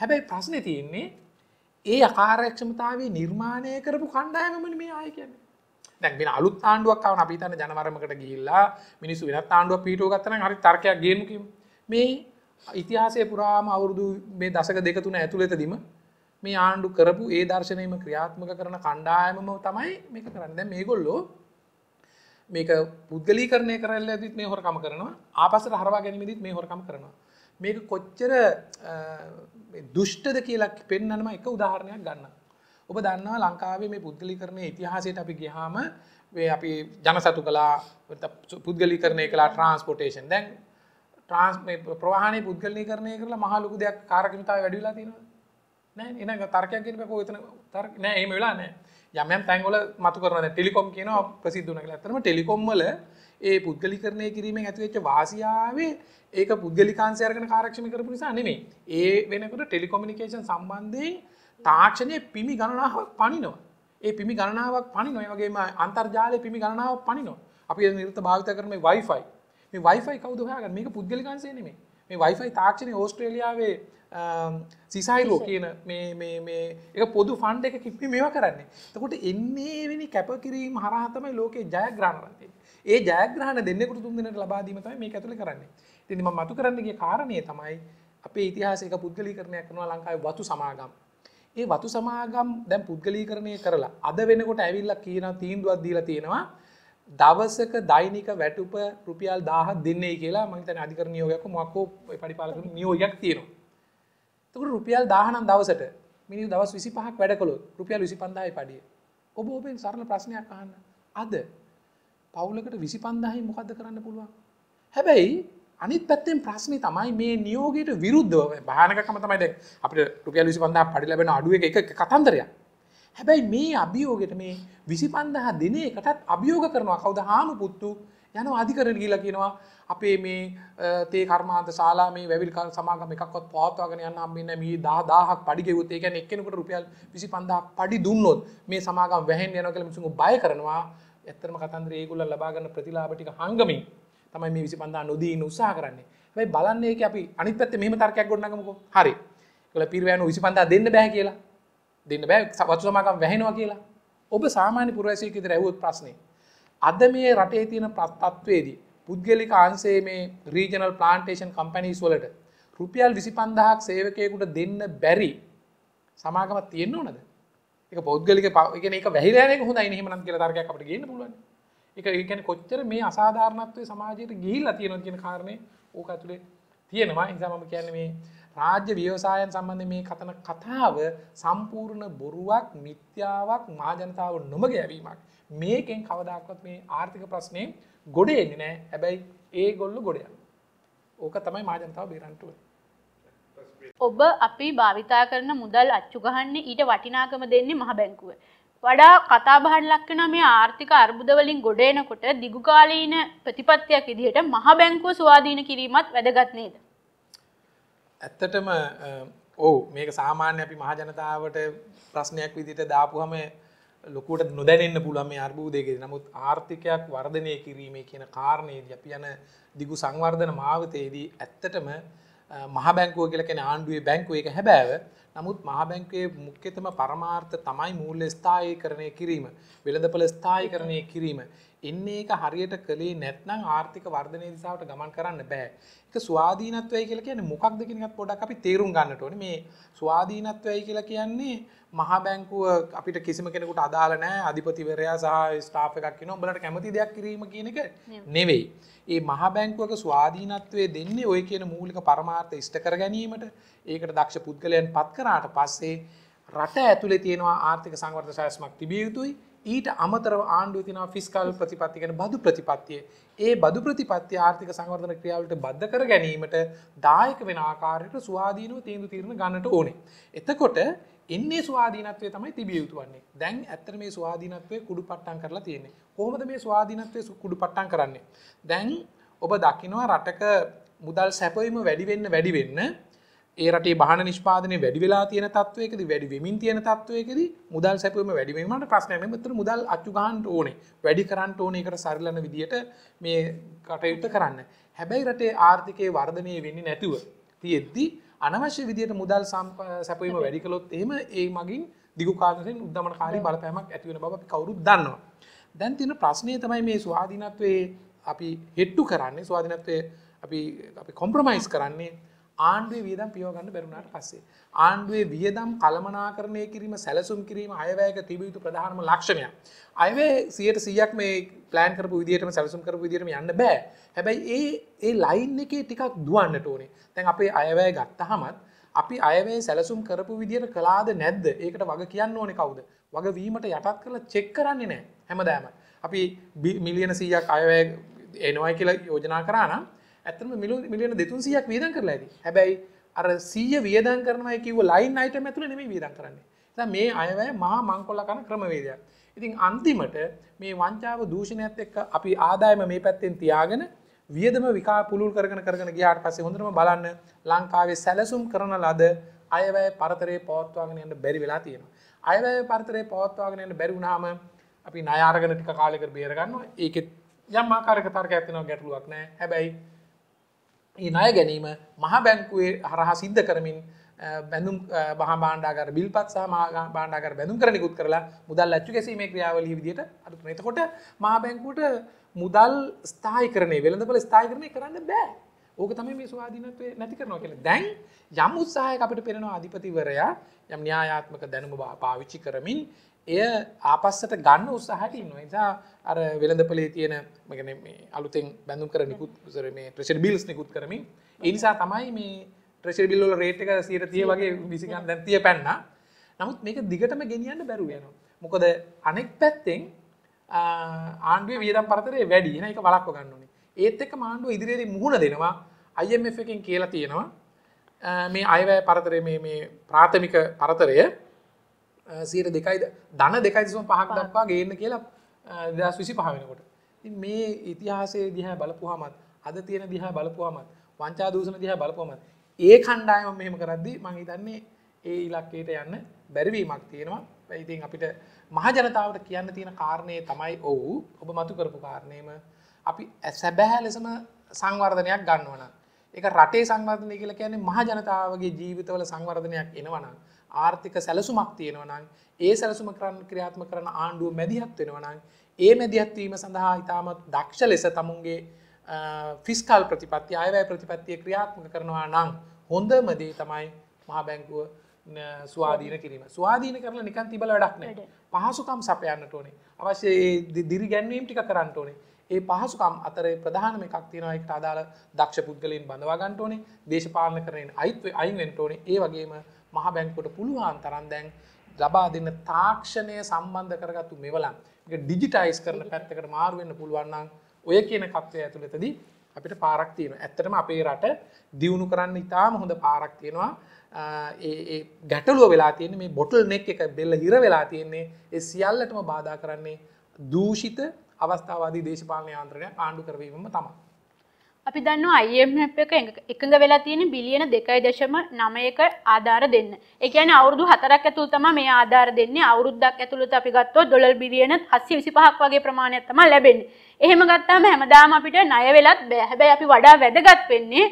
හැබැයි ප්‍රශ්න තියෙන්නේ ඒ අකාරක්ෂමතාවේ නිර්මාණය කරපු කණ්ඩායමන මේ ආය කියන්නේ දැක්ෙන අලුත් ආණ්ඩුවක්කාව අපිතන ජනවරමකට ගිල්ලා මිනිස්සු වෙනත් ආණ්ඩුව පිටුව ගත්තන හරි තර්කයක් ගේමකින් මේ ඉතිහාසේ පුරාම අවුරුදු මේ දසක දෙක තුන ඇතුළෙතදීම මේ ආණ්ඩු කරපු ඒ දර්ශනයම ක්‍රියාත්මක කරන කණ්ඩායමම තමයි මේක කරන්න මේ ගොල්ලෝ මේක පුද්ගලී කරණය කරල්ල ඇතිත් මේ හොරකම කරනවා ආපසට හරවා ගැනීමදිත් මේ හොරකම කරනවා මේක කොච්චර දුෂ්ටද කියලක් පෙන්නනම එක උදාහරණයක් ගන්න ඔබ දන්නවා ලංකාවේ මේ පුද්ගලි කරණය ඉතිහාසයට අපි ගහාම අපි ජන සතු කලා පුද්ගලි කරණය කලා ට්‍රන්ස්පොටේෂන් දැන් ට්‍රන්ස් ප්‍රවාහණය පුද්ගලය කරනය කරලා මහලොකු දෙයක් කාරකමිතාව වැඩිලා තියෙනවා නෑ එන තර්කයක් කියෙන පකෝතන තර්ක නෑ ඒම වෙලා නෑ යමයම් තැන්ගොල මතු කරන ටෙලිකොම් කියන ප්‍රසිද්ධන කළ ඇතම ටෙලිකොම්වල ඒ පුද්ගලි කරණය කිරීමෙන් ඇතිවෙච්ච වාසියාවේ ඒක පුද්ගලිකාන්සයරගෙන කාරක්ෂමි කරපු නිසා නෙමේ ඒ වෙනකට ටෙලිකොමිනිකේෂන් සම්බන්ධයෙන් තාක්ෂණය පිමි ගණනාවක් පනිනවා ඒ පිමි ගණනාවක් පනි නොයවගේම අන්තර්ජාලය පිමි ගණනාවක් පනිනවා අපි නිර්ත භාවිත කරම වයිෆයි මේ වයිෆයි කවද හයාගන්න මේක පුද්ගලිකන්සේ නෙමේ මේ වයිෆයි තාක්ෂණ ඕස්ට්‍රේලියාවේ සිසයිරෝ කියන එක පොදු ෆන්ඩ එක කිප්පි මේව කරන්නේ තකොට එන්නේවෙනි කැපකිරීම හරහතමයි ලෝකේ ජයග්‍රහණරතේ ඒ ජයග්‍රහණ දෙන්නෙකුට තුන්දනට ලබාදීමතයි මේ ඇතුළ කරන්නේ තිනිම මතු කරන්නගේ කාරණය තමයි අපේ ඉතිහාසක පුද්ගලි කරණය කරනවා ලංකායි වතු සමාගම් ඒ වතු සමාගම් දැම් පුද්ගලී කරණය කරලා අද වෙනකොට ඇවිල්ල කියන තීන්දුවත් දීලා තියෙනවා දවසක දෛනික වැටුප රුපියල් දාහ දෙන්නේ කියලා මහිතන අධිකර නියෝගයක්ක මක්කෝ පඩිපාලක නියෝගයක් තියෙනවා. තුක රුපියල් දාහනම් දවසට මිනි දවස් විසි පහක් වැඩකළු රුපියල් විසි පන්දායි පඩිය ඔබ ඔබෙන් සරල ප්‍රශ්නයක් අහන්න අද පවුලකට විසි පන්දාහි මොකක්ද කරන්න පුළුවන්. හැබැයි අනිත් පැත්තෙන් ප්‍රශ්නි තමයි මේ නියෝගයට විරුද්ධව භානකම තමයිද අපට රුපියල් විසි පන්ඳ පඩි ලබෙන අඩුව එක කතන්දරයක් හැබැයි මේ අභියෝගයට මේ විසි පන්දහ දෙන එකටත් අභියෝග කරනවා කවද හාමු පුත්තු යන අධිකරන ගිල කියනවා අපේ මේ තේ කර්මාන්ත සාලා මේ වැවිල්කල් සමාගම එකක්ොත් පවත්වාගෙන යන්න අම්බන්න මේ දාදාහක් පඩිගෙවුත් ඒකැන එක්කෙනකට රුපියල් විසි පන්ඳක් පඩි දුන්නොත් මේ සමාගම් වැහෙන් යන කළ මිසු බය කරනවා ඇත්තරම කතන්දර ඒගුල්ල ලබාගන්න ප්‍රතිලාබටික හංගමින් තමයි මේ විසි පන්ඳා නොදී උත්සා කරන්නේ වැයි බලන්නේ අපි අනිත් පත්ත මෙම තර්කයක් ගොන්නගමකෝ හරි කළ පිරිවෑනු විසි පන්ඳා දෙන්න බැහ කියලා දෙන්න බෑ සවතු සමාකම් වැහෙනවා කියලා ඔබ සාමාන්‍ය පුරවැසියකිත රැවුත් ප්‍රශ්නය අද මේ රටේ තියෙන ප්‍රත්තත්වේදී පුද්ගලික ආන්සේ මේ රීජනල් ප්ලාන්ටේෂන් කම්පැනීස් වලට රුපියල් විසි පන්දහක් සේවකයකුට දෙන්න බැරි සමාගමත් තියෙන්න්න ඕනද එක පෞද්ගලික පවගෙන එක වැහිරයක හොඳ නිහමනන් කියල තර්ගයක් අපට ගන්න පුලුවන් එක ඒකැන කොච්චර මේ අසාධාරණත්වය සමාජයට ගිහිල්ලා තියෙනවා කියන කාරණය ඕක ඇතුළේ තියෙනවා ඉසාමම කියන්නේ මේ රාජ්‍ය ව්‍යවසායන් සම්බන්ධ මේ කතන කතාව සම්පූර්ණ බොරුවක් මිත්‍යාවක් මාජනතාව නොමග ඇවීමක් මේකෙන් කවදක්වත් මේ ආර්ථික ප්‍රශ්නය ගොඩ එන්නේ නෑ හැබැයි ඒ ගොල්ලු ගොඩය ඕක තමයි මාජනතාව බේරන්ටුව ඔබ අපි භාවිතා කරන මුදල් අච්චුගහන්නේ ඊට වටිනාකම දෙන්නේ මහ බැංකුව. වඩා කතාබහට ලක්වන මේ ආර්ථික අර්බුදවලින් ගොඩේනකොට දිගුකාලීන ප්‍රතිපත්තියක් ඉදිහට මහ බැංකුව ස්වාධීන කිරීමත් වැදගත් නේද. ඇත්තටම ඔව් මේක සාමාන්‍ය අපි මහජනතාවට ප්‍රශ්නයක් විදිට දාපුහම ලොකුට නොදැනන්න පුළුවන් මේ අර්බූදයකෙද නමුත් ආර්ථිකයක් වර්ධනය කිරීමේ කියන කාරණයේද අපි යන දිගු සංවර්ධන මාවතයේදී ඇත්තටම මහබැංකුව කියල කෙන ආණ්ඩුවේ බැංකුව එක හැබෑව නමුත් මහබැංකේ මුක්්‍යතම පරමාර්ථ තමයි මූල්‍ය ස්ථාය කරණය කිරීම වෙළඳපල ස්ථායි කරණය කිරීම එන්නේ ඒක හරියට කළේ නැත්නම් ආර්ථික වර්ධනය දිසාවට ගමන් කරන්න බෑ. ඒක ස්වාධීනත්වයයි කියලා කියන්නේ මොකක්ද කියන එකත් පොඩ්ඩක් අපි තේරුම් ගන්නට ඕනේ. මේ ස්වාධීනත්වයයි කියලා කියන්නේ මහා බැංකුව අපිට කිසිම කෙනෙකුට අදාළ නැහැ. අධිපතිවරයා සහ ස්ටාෆ් එකක් කියනවා උඹලට කැමති දෙයක් කිරීම කියන එක නෙවෙයි. ඒ මහා බැංකුවක ස්වාධීනත්වය දෙන්නේ ওই කියන මූලික පරමාර්ථ ඉෂ්ට කර ගැනීමට. ඒකට දක්ෂ පුද්ගලයන් පත් කරාට පස්සේ රට ඇතුලේ තියෙනවා ආර්ථික සංවර්ධන සැලැස්මක් තිබිය යුතුයි. ඊට අමතර ආණ්ඩුව තින ෆිස්කල් ප්‍රතිපත්තිගෙන බදු ප්‍රතිපත්තිය ඒ බදු ප්‍රතිපත්ති ආර්ථික සංවර්ධන ක්‍රියාවට බද්ධ කර ගැනීමට දායක වෙන ආකාරයට ස්වාධීනව තේන්දු තිරණ ගන්නට ඕනේ. එතකොට එන්නේ ස්වාධීනත්වය තමයි තිබිය යුතු වන්නේ දැන් ඇත්තර මේ ස්වාධීනත්වය කුඩු පට්ටන් කරලා තියෙන්නේ කොහොමද මේ ස්වාධීනත්වය කුඩු පට්ටන් කරන්නේ දැන් ඔබ දකිනවා රටක මුදල් සැපවීම වැඩිවෙන්න වැඩිවෙන්න ඒ රටේ බහන නිෂ්පාදනය වැඩි වෙලා තියෙන තත්වයකද වැඩි වෙමින් තියෙන තත්වයකද මුදල් සැපම වැඩිවීමට ප්‍රශ්නයම මෙතර මුදල් අච්චුගහන්ට ඕනේ වැඩි කරන්න ඕන එකට සරිලන විදිට මේ කටයුත්ත කරන්න. හැබැයි රටේ ආර්ථිකය වර්ධනය වෙන්නේ නැතිව තියෙද්දි අනවශ්‍ය විදියට මුදල් සැපීම වැඩිකලොත් එහෙම ඒ මගින් දිගුකාලයෙන් උද්දමනකාරී බලපෑමක් ඇතිවෙන බව කවුරුත් දන්නවා. දැන් තියෙන ප්‍රශ්නය තමයි මේ ස්වාධීනත්වයේ අපි හෙට්ටු කරන්නේ ස්වාධීනත්වය අපි කොම්ප්‍රමයිස් කරන්නේ ආණ්ඩුවේ වියදම් පියෝගන්න බැරුණාට පස්සේ. ආණ්ඩුවේ වියදම් කළමනාකරණය කිරීම සැලසුම් කිරීම අයවැයක තිබයුතු ප්‍රධානම ලක්ෂණය. අයවේ සියට සියක් මේ පලෑන් කරපු විදිටම සැලසුම් කරපු විදිරම යන්න බෑ හැබැයි ඒ ඒ ලයින් එකේ ටිකක් දුවන්නට ඕනේ තැන් අපේ අයවැය ගත්ත හමත් අපි අයවේ සැලසුම් කරපු විදියට කලාද නැද්ද ඒකට වග කියන්න ඕනෙ කවුද වගවීමට යටත් කරලා චෙක් කරන්නේ නෑ හැමදෑම අපි මිලියන සීයක් අයවැ එනවයි කියලා යෝජනා කරානම් ඇතම මිල මිලියන දෙතුන් සියක් වියදන් කරලා ඇති හැබැයි අර සීය වියදන් කරනවා කිව ලයින් අයිට ඇතුළ නෙම වියදන් කරන්නේ මේ අයවැය මහා මංකොල්ල කන ක්‍රමවේදයක් ඉතින් අන්තිමට මේ වංචාව දූෂණයත් එක්ක අපි ආදායම මේ පැත්තෙන් තියාගෙන වියදම විකා පුළුල් කරගෙන කරගෙන ගියාට පස්සේ හොඳටම බලන්න ලංකාවේ සැලසුම් කරන ලද අයවැය පරතරේ පවත්වාගෙන යන්න බැරි වෙලා තියෙනවා. අයවැය පරතරේ පවත්වාගෙන යන්න බැරි වුණාම අපි ණය අරගෙන ටික කාලයකට බේර ගන්නවා. ඒකෙත් යම් ආකාරයක තර්කයක් තියෙනවා ගැටලුවක් නැහැ. හැබැයි ණය ගැනීම මහ බැංකුවේ හරහා සිද්ධ කරමින් බැඳුම් බහ බාණ්ඩාගර බිල්පත් සහ බාණ්ඩාගර බැඳුම් කර නිකුත් කරලා මුදල් අච්චු ගැසීමේ ක්‍රියාවලි විදියට අඩුන එතකොට මහා බැංකුවට මුදල් ස්ථායි කරනේ වෙළඳපල ස්ථායි කරණය කරන්න බෑ ඕක තමයි මේ ස්වාධීනත්වය නැති කරනවා කියලා දැන් යම් උත්සාහයක් අපිට පෙනෙනවා අධිපතිවරයා යම් න්‍යායාත්මක දැනුම පාවිච්චි කරමින් එය ආපස්සට ගන්න උත්සාහට ඉන්න නිසා අර වෙළඳපලේ තියෙන මගන මේ අලුතෙන් බැඳු කර නිකුත් සර මේ ප්‍රශර් බිල්ස් නිකුත් කරමින් එනිසා තමයි මේ ප්‍රශර් බිල්ල රේට්ක සීර තිය වගේ විසිකන් දැතිය පැන්න නමුත් මේක දිගටම ගෙනියන්න බැරුව යන මොකද අනෙක් පැත්තෙන් ආණ්ඩුව වියදම් පරතරය වැඩි එන එක වලක්ව ගන්නුනේ ඒත් එක මාණ්ඩුව ඉදිරියට මුහුණ දෙනවා අයම් එකෙන් කියලා තියෙනවා මේ අයවැය පරතරය මේ ප්‍රාථමික පරතරය සීර දෙකයිද දන දෙකයිසම පහක් දක්වා ගේන්න කියලා දස් විසි පහවෙනකොට මේ ඉතිහාසේ දිහ බලපුහමත් අද තියෙන දිහ බලපුහමත් වංචා දූසන දිහ බලපුහමත් ඒ කණ්ඩායම මෙහෙම කරද්දි මගේ දන්නේ ඒ ඉලක්කයට යන්න බැරිවීමක් තියෙනවා ඉතින් අපිට මහජනතාවට කියන්න තියෙන කාරණය තමයි ඔවු ඔබ මතු කරපු කාරණයම අපි සැබැහැ ලෙසම සංවර්ධනයක් ගන්නවන එක රටේ සංවර්ධනය කියලා කියන්නේ මහජනතාවගේ ජීවිතවල සංවර්ධනයක් එනවනම් ආර්ථික සැලසුමක් තියෙනවනං ඒ සැලසුම කරන්න ක්‍රියාත්ම කරන ආණ්ඩුව මැදිහත් වෙනවනං ඒ මැදිහත්වීම සඳහා ඉතාමත් දක්ෂ ලෙස තමුන්ගේ ෆිස්කල් ප්‍රතිපත්ති අයවැය ප්‍රතිපත්තිය ක්‍රියාත්මක කරනවා නං හොඳමදේ තමයි මහා බැංකුව ස්වාධීන කිරීම ස්වාධීන කරල නිකන් තිබල වැඩක්නෑ පහසුකම් සපයන්නට ඕනේ අවශ්‍ය දිරි ගැන්වීම් ටික කරන්නට ඕනේ ඒ පහසුකම් අතරේ ප්‍රධානම එකක් තියෙනවායිට අදාළ දක්ෂ පුද්ගලයෙන් බඳවා ගන්ටඕනේ දේශපාලන කරයෙන් අයිත්ව අයින් වෙන්ටෝනේ ඒ වගේම මහ බැංකුවට පුළුවන් තරන් දැන් ලබා දෙන්න තාක්ෂණය සම්බන්ධ කරගත්තු මෙවලන් එක ඩිජිටයිස් කරන පැත්තකට මාරුවෙන්න්න පුළුවන්නම් ඔය කියන කත්වය ඇතුළතද අපිට පාරක්තියන ඇත්තටම අපේ රට දියුණු කරන්න ඉතාම හොඳ පාරක්තියෙනවා ගැටලුව වෙලා තියෙන මේ බොටල් නෙක් එක බෙල්ල හිර වෙලා තියෙන්නේ ඒ සියල්ලටම බාධා කරන්නේ දූෂිත අවස්ථාවාදී දේශපාලන යන්ත්‍රණය ආණ්ඩු කරවීමම තමයි අපි දන්න අයම්හප් එක එකඟ වෙලා තියෙන බිලියන දෙකයි දශම නමයක ආධාර දෙන්න එකන අවුරදු හතරක් ඇතුළ තම මේ ආධාර දෙන්නේ අවුරුද්දක් ඇතුළත අපි ගත්තෝ ඩොලර් බිලියන හස්සේ විසි පහක් වගේ ප්‍රමාණයක් තම ලැබෙන් එහෙම ගත්තාම හැමදාම අපිට ණය වෙලත් බෑ හැබැයි අපි වඩා වැදගත් වෙන්නේ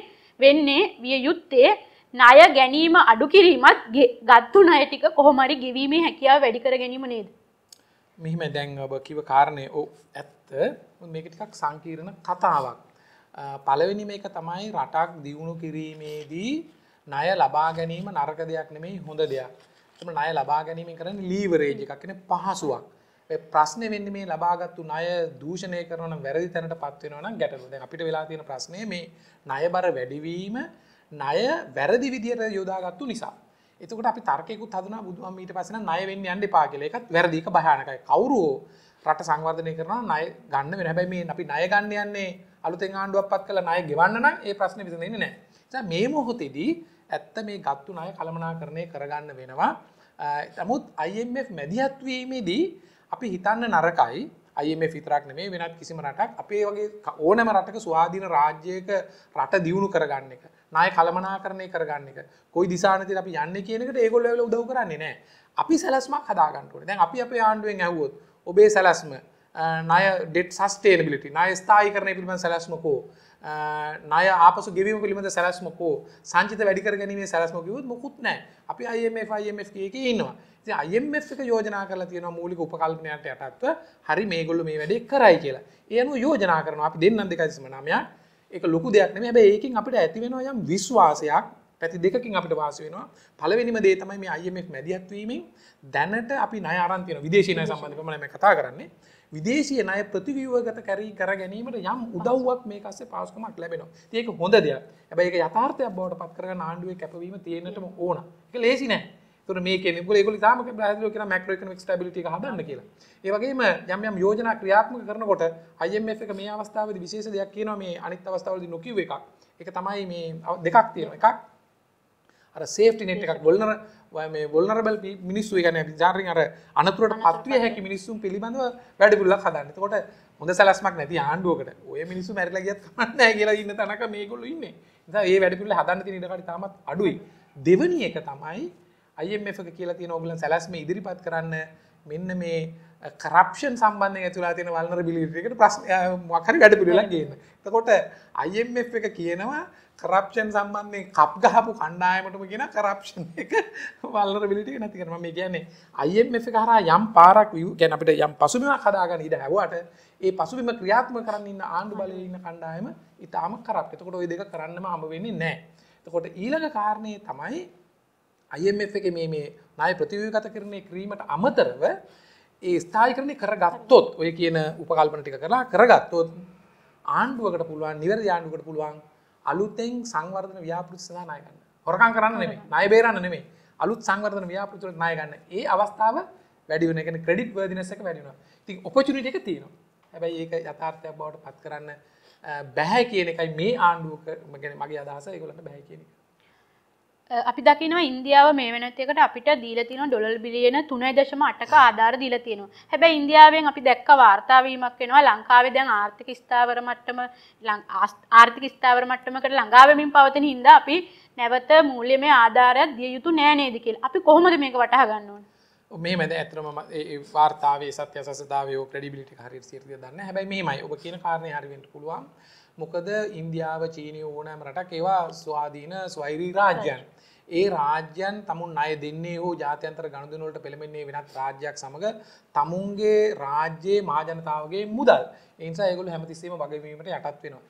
වෙන්නේ විය යුත්තේ ණය ගැනීම අඩු කිරීමත් ගත්තු ණය ටික කොහොමරි ගෙවීමේ හැකියාව වැඩි කර ගැනීම නේද මෙහිම දැන් ඔබ කිව කාරණේ ඕ ඇත්ත මේක ටිකක් සංකීර්ණ කතාවක් පලවෙනි මේක තමයි රටක් දියුණු කිරීමේදී ණය ලබා ගැනීම නරක දෙයක් නෙමෙයි හොඳ දෙයක්. එතම ණය ලබා ගැනීම කරන ලීවරේජ් එකක් කියන්නේ පහසුවක්. ඒ ප්‍රශ්නේ වෙන්නේ මේ ලබාගත්තු ණය දූෂණය කරන වැරදි තැනට පත් වෙනවා නම් ගැටලුව. දැන් අපිට වෙලා තියෙන ප්‍රශ්නේ මේ ණය බර වැඩිවීම ණය වැරදි විදියට යොදාගත්තු නිසා. එතකොට අපි තර්කයකුත් හදනවා බුදුහාම ඊට පස්සේ නම් ණය වෙන්න යන්න එපා කියලා. ඒකත් වැරදි එක භයානකයි. කවුරු රට සංවර්ධනය කරනවා ණය ගන්න වෙන. හැබැයි මේ අපි ණය ගන්න යන්නේ අලුතෙන් ආණ්ඩුවක් පත් කළ ණය ගෙවන්න නම් ඒ ප්‍රශ්න විසඳෙන්නේ නැහැ. මේ මොහොතේදී ඇත්ත මේ ගත්තු ණය කළමනාකරණය කරගන්න වෙනවා. නමුත් IMF මැදිහත්වීමේදී අපි හිතන්න නරකයි IMF විතරක් නෙමේ වෙනත් කිසිම රටක් අපේ වගේ ඕනම රටක ස්වාධීන රාජ්‍යයක රට දියුණු කරගන්න එක. ණය කළමනාකරණය කරගන්න එක. කොයි දිසානතිට අපි යන්නේ කියන එකට ඒගොල්ලෝ උදව් කරන්නේ නැහැ. අපි සැලැස්මක් හදාගන්න ඕනේ. දැන් අපි අපේ ආණ්ඩුවෙන් ඇහුවොත් ඔබේ සැලැස්ම ණය ඩෙට් සස්ටේනබිලිටි ණය ස්ථායි කරණය පිළිබඳ සැලැස්මකෝ ණය ආපසු ගෙවීම පිළිබඳ සැලැස්මකෝ සංචිත වැඩිකර ගැනීමේ සැලැස්මක යුත් මොකුත් නෑ අපි IMFIMF එක ඉන්නවා ඉතින් IMF එක යෝජනා කරලා තියෙනවා මූලික උපකල්පනයට යටත්ව හරි මේගොල්ලෝ මේ වැඩේ කරයි කියලා. ඒ අනුව යෝජනා කරනවා අපි දෙන්නම් 2.9ක් ඒක ලොකු දෙයක් නෙමෙයි. හැබැයි ඒකෙන් අපිට ඇති වෙනවා යම් විශ්වාසයක් පැති දෙකකින් අපිට වාසි වෙනවා පළවෙනිම දේ තමයි මේ IMF මැදිහත් වීමෙන් දැනට අපි ණය අරන් තියෙනවා විදේශීය ණය සම්බන්ධව මම කතා කරන්නේ විදේශය නය ප්‍රතිවියෝගත කැරී කර ගැනීමට යම් උදව්වක් මේ අස්සේ පාසුකමක් ලැබෙනවා ඒක හොඳ දෙයක් ඇබයි එක යථාර්ථයක් බවට පත් කරන ආණ්ඩුවේ කැපවීම තියෙනටම ඕන එක ලේසි නෑ මේ කෙනෙකු ඒකල තාමක බ්‍රාදල කියන මැක්‍රෝකනක් ටබිලි හදන්න කියලා ඒවගේම යම් යම් යෝජනා ක්‍රියාත්මක කරනකොට අයම එක මේ අවස්ථාවද විශේෂ දෙයක් කියනවා මේ අනිත් අවස්ථාවලදි නොකිව එකක් එක තමයි මේ දෙකක් තියෙන එකක් අර සේෆ්ටි නෙට් එකක් බොල්නර මේ බොල්නරබල් මිනිස්සු ගැන ජාරින් අර අනතුරට පත්විය හැකි මිනිස්සුම් පිළිබඳව වැඩිපුල්ලක් හදන්න කොට හොඳ සැලස්මක් නැති ආණ්ඩුවකට ඔය මිනිස්සු මැරලා ගියත් කමන්නෑ කියලා ඉන්න තැනක මේගොල්ලෝ ඉන්නේ. නිසා ඒ වැඩිපුල්ල හදන්න තියෙන ඉඩ කඩ තාමත් අඩුයි. දෙවෙනි එක තමයි IMF එක කියලා තියෙන ඕගලන් සැලැස්ම ඉදිරිපත් කරන්න මෙන්න මේ කරප්ෂන් සම්බන්ධය ඇතුලා තියෙන වල්නර බිලිටකට ප්‍රශ් මකරි වැඩ පිළිලක් ගන්න තකොට අයම් එක කියනවා කරප්ෂන් සම්බන්ධය කප් ගහපු කණ්ඩායමටම කියෙන කරප්ෂන් එක වල්ලර බිලිටිය නැති කරම මේ කියන්නේ අයම් මෙ හර යම් පාරක් විය ගැන අපට යම් පසුබිමක් හදාගන්න ඉඩ හැවට ඒ පසුබිම ක්‍රියාත්ම කරන්නන්න ආණ්ඩු බලඉන්න කණ්ඩායම ඉතාම කරප් එතකොට ඔය දෙක කරන්නම හම වෙන්නේ නෑ තකොට ඊළඟ කාරණය තමයි අයම් එක මේ මේ නය ප්‍රතිවගත කරන්නේ කිරීමට අමතරව ඒ ස්ථායි කරණය කරගත්තොත් ඔය කියන උපකල්පන ටික කරලා කරගත්තොත් ආණ්ඩුවකට පුළුවන් නිවැර ආණ්ඩුවට පුළුවන් අලුතෙන් සංවර්ධන ව්‍යාපෘති සඳහා නායගන්න හොරකන් කරන්න නෙමේ නය බේරන්න නෙමේ අලුත් සංවර්ධන ව්‍යාපෘතිවල නායගන්න ඒ අවස්ථාව වැඩි වෙන එකන ක්‍රඩිට් වර්දිනස එක වැඩිුණා ඉතින් ඔපචුනිට එක තියෙනවා හැබැයි ඒක යථාර්ථයක් බවට පත් කරන්න බැහැ කියන එකයි මේ ආණ්ඩුවක ගැන මගේ අදහස ඒගොලට බැහැ කියන එක අපි දකිනවා ඉන්දියාව මේ වෙනතකට අපිට දීලතින ඩොල් බිලියන තුනයි දශම අටක ආධාර දීලතියෙනු හැබැ ඉන්දියාවෙන් අපි දැක්ක වාර්තාාවීමක් වෙනවා ලංකාවේ දැන් ආර්ථික ස්ථාවර මට්ටම ආර්ථික ස්ථාවර මට්ටමකට ලංඟාවමින් පවතන හිද අපි නැවත මූල්‍ය මේ ආධාරයක් දිය යුතු නෑනේදකල් අපි කොහොමද මේක වටහ ගන්නවා. මේ මැද ඇතරම වාර්තාාව සත්‍ය සසදාවෝ ප්‍රඩිබිලි හරි සිරිය දන්න හැබයි මේමයි ඔබ කියන කාරණය හරිවෙන්ට පුළුවන් මොකද ඉන්දියාව චීනය ඕනෑම රටක් ඒවා ස්වාධීන ස්වෛරී රාජ්‍යන්. ඒ රාජ්‍යන් තමුන් අය දෙන්නේ හෝ ජාත්‍යන්තර ගණදුනුවලට පෙළමෙන්නේ වෙනත් රාජ්‍යයක් සමඟ තමුන්ගේ රාජ්‍යයේ මාජනතාවගේ මුදල් එන්සා ඒගොල හැමතිස්සේම වගවීමට යටත් වෙනවා.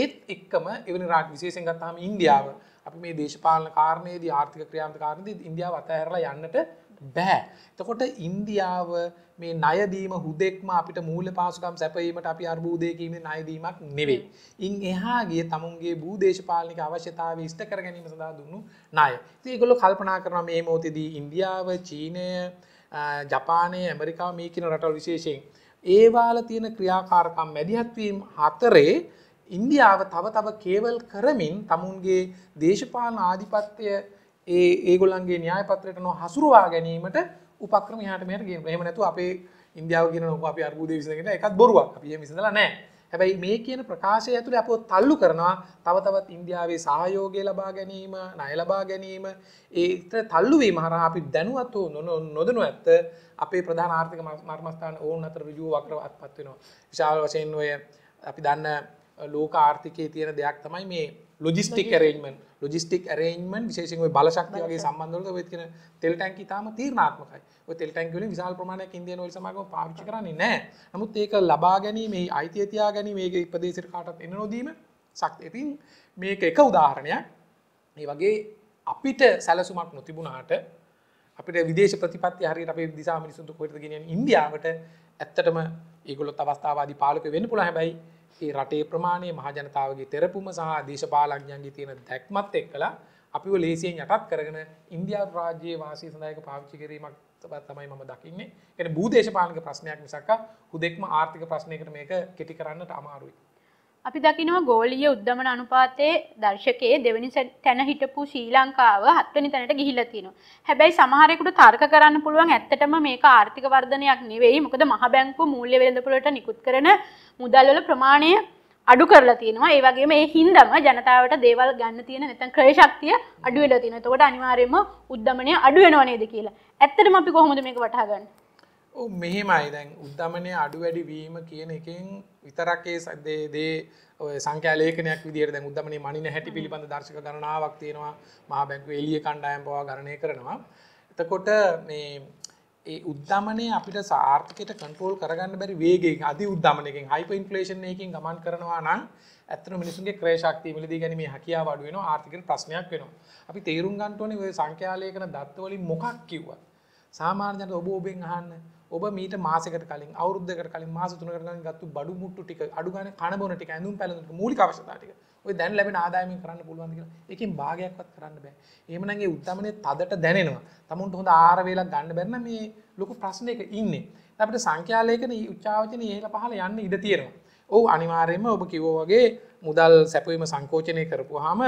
ඒත් එක්කම එවනි රාජ විශේෂෙන් ගත්තාම ඉන්දියාව අපි මේ දේශපාලන කාරණයේදී ආර්ථික ක්‍රියාන්තකාරණයේදී ඉන්දියාව අතහැරලා යන්නට බෑ. එතකොට ඉන්දියාව මේ ණයදීම හුදෙක්ම අපිට මූල්‍ය පාසුකම් සැපයීමට අපි අර්බුදයකීමේ ණයදීමක් නෙවෙයි. ඉන් එහා ගිය තමුන්ගේ භූදේශපාලනික අවශ්‍යතාවය ඉෂ්ට කර ගැනීම සඳහා දුන්නු ණය. ඉතින් ඒගොල්ලෝ කල්පනා කරනවා මේ මොහොතේදී ඉන්දියාව, චීනය, ජපානය, ඇමරිකාව මේ කියන රටවල් විශේෂයෙන් ඒවාල තියෙන ක්‍රියාකාරකම් මැදිහත්වීම් හතරේ ඉන්දියාව තව තව කේවල් කරමින් තමුන්ගේ දේශපාලන ආධිපත්‍යය ඒ ඒගොල්න්ගේ න්‍යායපත්‍රයට නො හසුරුවා ගැනීමට උපක්‍රම හටමයට ගේ හම නැතු අපේ ඉන්දියාව කියන අප අර්බුද විසගෙන එකත් බොරුවක් අපිය මිසඳලා නෑ හැබැයි මේ කියන ප්‍රකාශය ඇතුළ අප තල්ලු කරනවා තව තවත් ඉන්දියාවේ සහයෝගය ලබා ගැනීම නය ලබා ගැනීම ඒත තල්ලුවේ මහර අපි දැනුවත්තු නොදනු ඇත්ත අපේ ප්‍රධාන ආර්ථික මර්මස්ථාන ඕන අතර රජුව වක්‍රව අත්පත්වෙනවා විශාල වශයෙන් ඔය අපි දන්න ලෝක ආර්ථිකයේ තියෙන දෙයක් තමයි මේ ලොජිස්ටික් රේන්මන් ලොජිස්ටික් රේන්මන් විශේෂෙන් බලශක්ති වගේ සම්බන්ධවලට ඔය කියන තෙල් ටැංකි තාම තීරණාත්මකයි. ඔය තෙල් ටැංකි වලින් විශාල ප්‍රමාණයක් ඉන්දියානු ඔයිල් සමාගම පාවිච්චි කරන්නේ නැහැ. නමුත් ඒක ලබා ගැනීම, මේ අයිතිය තියා ගැනීම, මේක ප්‍රදේශයට කාටවත් එන්න නොදීම ශක්තිය. ඉතින් මේක එක උදාහරණයක්. මේ වගේ අපිට සැලසුමක් නොතිබුණාට අපිට විදේශ ප්‍රතිපත්ති හරියට අපේ දිසා මිනිසුන්ට කොහෙටද ගෙනියන්නේ ඉන්දියාවට ඇත්තටම ඒගොල්ලොත් අවස්ථාවාදී පාලක වෙන්න පුළුවන් හැබැයි ඒ රටේ ප්‍රමාණය මහජනතාවගේ තෙරපුම සහ දේශපාලඥන්ගේ තියෙන දැක්මත් එක් කලා අපිව ලේසියෙන් යටත් කරගෙන ඉන්දියාව රාජ්‍යයේ වාසී සඳයක පාවිච්චි කිරීමක් තමයි මම දකින්නේ එන භූදේශපාලක ප්‍රශ්නයක් මිසක්ක හුදෙක්ම ආර්ථික ප්‍රශ්නයකට මේක කෙටි කරන්නට අමාරුයි අපි දකිනවා ගෝලිය උද්දමන අනුපාතයේ දර්ශකයේ දෙවනි තැන හිටපු ශ්‍රී ලංකාව හත්වනි තැනට ගිහිල්ලා තියෙනවා. හැබැයි සමහරෙකුට තර්ක කරන්න පුළුවන් ඇත්තටම මේක ආර්ථික වර්ධනයක් නෙවෙයි. මොකද මහ බැංකුව මූල්‍ය වෙළඳපොළට නිකුත් කරන මුදල්වල ප්‍රමාණය අඩු කරලා තියෙනවා. ඒ වගේම ඒ හින්දාම ජනතාවට දේවල් ගන්න තියෙන නැත්නම් ක්‍රය ශක්තිය අඩු වෙලා තියෙනවා. එතකොට අනිවාර්යයෙන්ම උද්දමනය අඩු වෙනව නේද කියලා. ඇත්තටම අපි කොහොමද මේක වටහා ගන්නේ? මෙහෙමයි දැන් උද්ධමනය අඩු වැඩි වීම කියන එකෙන් විතරක්කේ සදේදේ සංකලේකනයක් විදිර දැ උදමන මනින හැටි පිළිබඳ දර්ශක ගණනාවක් තියෙනවා මහා බැංකු එලිය කණ්ඩායම් බව ගණනය කරනවා. එතකොට මේ ඒ උද්ධමනය අපිට සාර්ථකට කන්ටෝල් කරගන්න බැරි වේගෙන් අධි උද්ධමනකින් හයිප ඉන්පලේෂන් එකින් ගමන් කරනවා නම් ඇතන මිනිසුන්ගේ ක්‍රේශක්ති මිලද ගැනීම හැකියා වඩුවෙන ආර්ථික ප්‍රශ්නයක් වෙනවා අපි තේරුම් ගන්ටෝනි සංඛ්‍යාලයකන දත්වලින් මොකක් කිව්ව සාමාන්‍යයට ඔබ ඔබෙන් අහන්න ඔබ මීට මාසකට කලින් අවුද්ධකට කලින් මාස තුනකට කලින් ගත්තු බඩු මුට්ටු ටික අඩු ගන්න කන බොන ටික ඇඳුම් පැළඳුම් ටික මූලික අවශ්‍යතා ටික ඔය දැන් ලැබෙන ආදායමෙන් කරන්න පුළුවන් කියලා එකකින් භාගයක්වත් කරන්න බෑ එහෙමනම් ඒ උද්දමනයේ තදට දැනෙනවා තමුන්ට හොඳ ආර වේලක් ගන්න බැරි නම් මේ ලොකු ප්‍රශ්නයක ඉන්නේ අපිට සංඛ්‍යාලයකන උච්චාවචන ඉහළ පහළ යන්න ඉඩ තියෙනවා ඔව් අනිවාර්යයෙන්ම ඔබ කිව්වා වගේ මුදල් සැපවීම සංකෝචනය කරපුවාම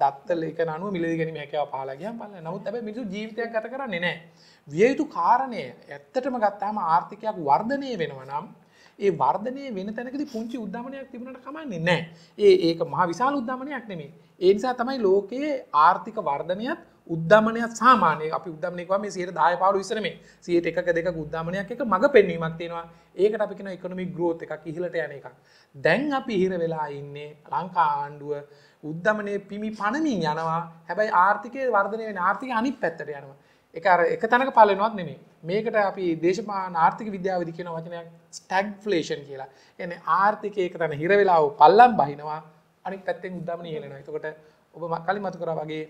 දත්තල එක අනුව මිලදිගැනීම හැකව පාලගයන් පල නමුත් ඇැ මිසු ජීවිතයක් ගත කරන්නේ නෑ. විය යුතු කාරණය ඇත්තටම ගත්තාම ආර්ථිකයක් වර්ධනය වෙනවනම් ඒ වර්ධනය වෙන තැනකති පුංචි උද්ධමනයක් තිබුණට කමන්නේ නෑ. ඒ ඒක මහා විශාල උද්ධමනයක් නෙමේ. ඒ නිසා තමයි ලෝකයේ ආර්ථික වර්ධනයත් උද්ධමනයක් සාමානය අපි උද්ධමනයකවා මේ සියට දාය පාලු විසරමේ සියට එක දෙක උද්ධමනයක් එක මඟ පෙන්වීමක් තියෙනවා ඒකට අපින එකොමික් ග්‍රෝත් එක ඉහිලට යන එකක්. දැන් අපි හිර වෙලා ඉන්නේ ලංකා ආණ්ඩුව උද්ධමනය පිමි පණමින් යනවා හැබැයි ආර්ථිකය වර්ධනය වෙන ආර්ථික අනිත් පැත්තට යනවා එක එක තැනක පලනවත් නෙමේ මේකට අපි දේශපාන ආර්ථික විද්‍යාවදි කියන වචනයක් ස්ටැග් ෆ්ලේෂන් කියලා එන ආර්ථිකය එක තැන හිරවෙලාව පල්ලම් බහිනවා අනික් පැත්තෙන් උද්ධමනය හෙලෙන එතකොට ඔබ මක්කලි මතු කර වගේ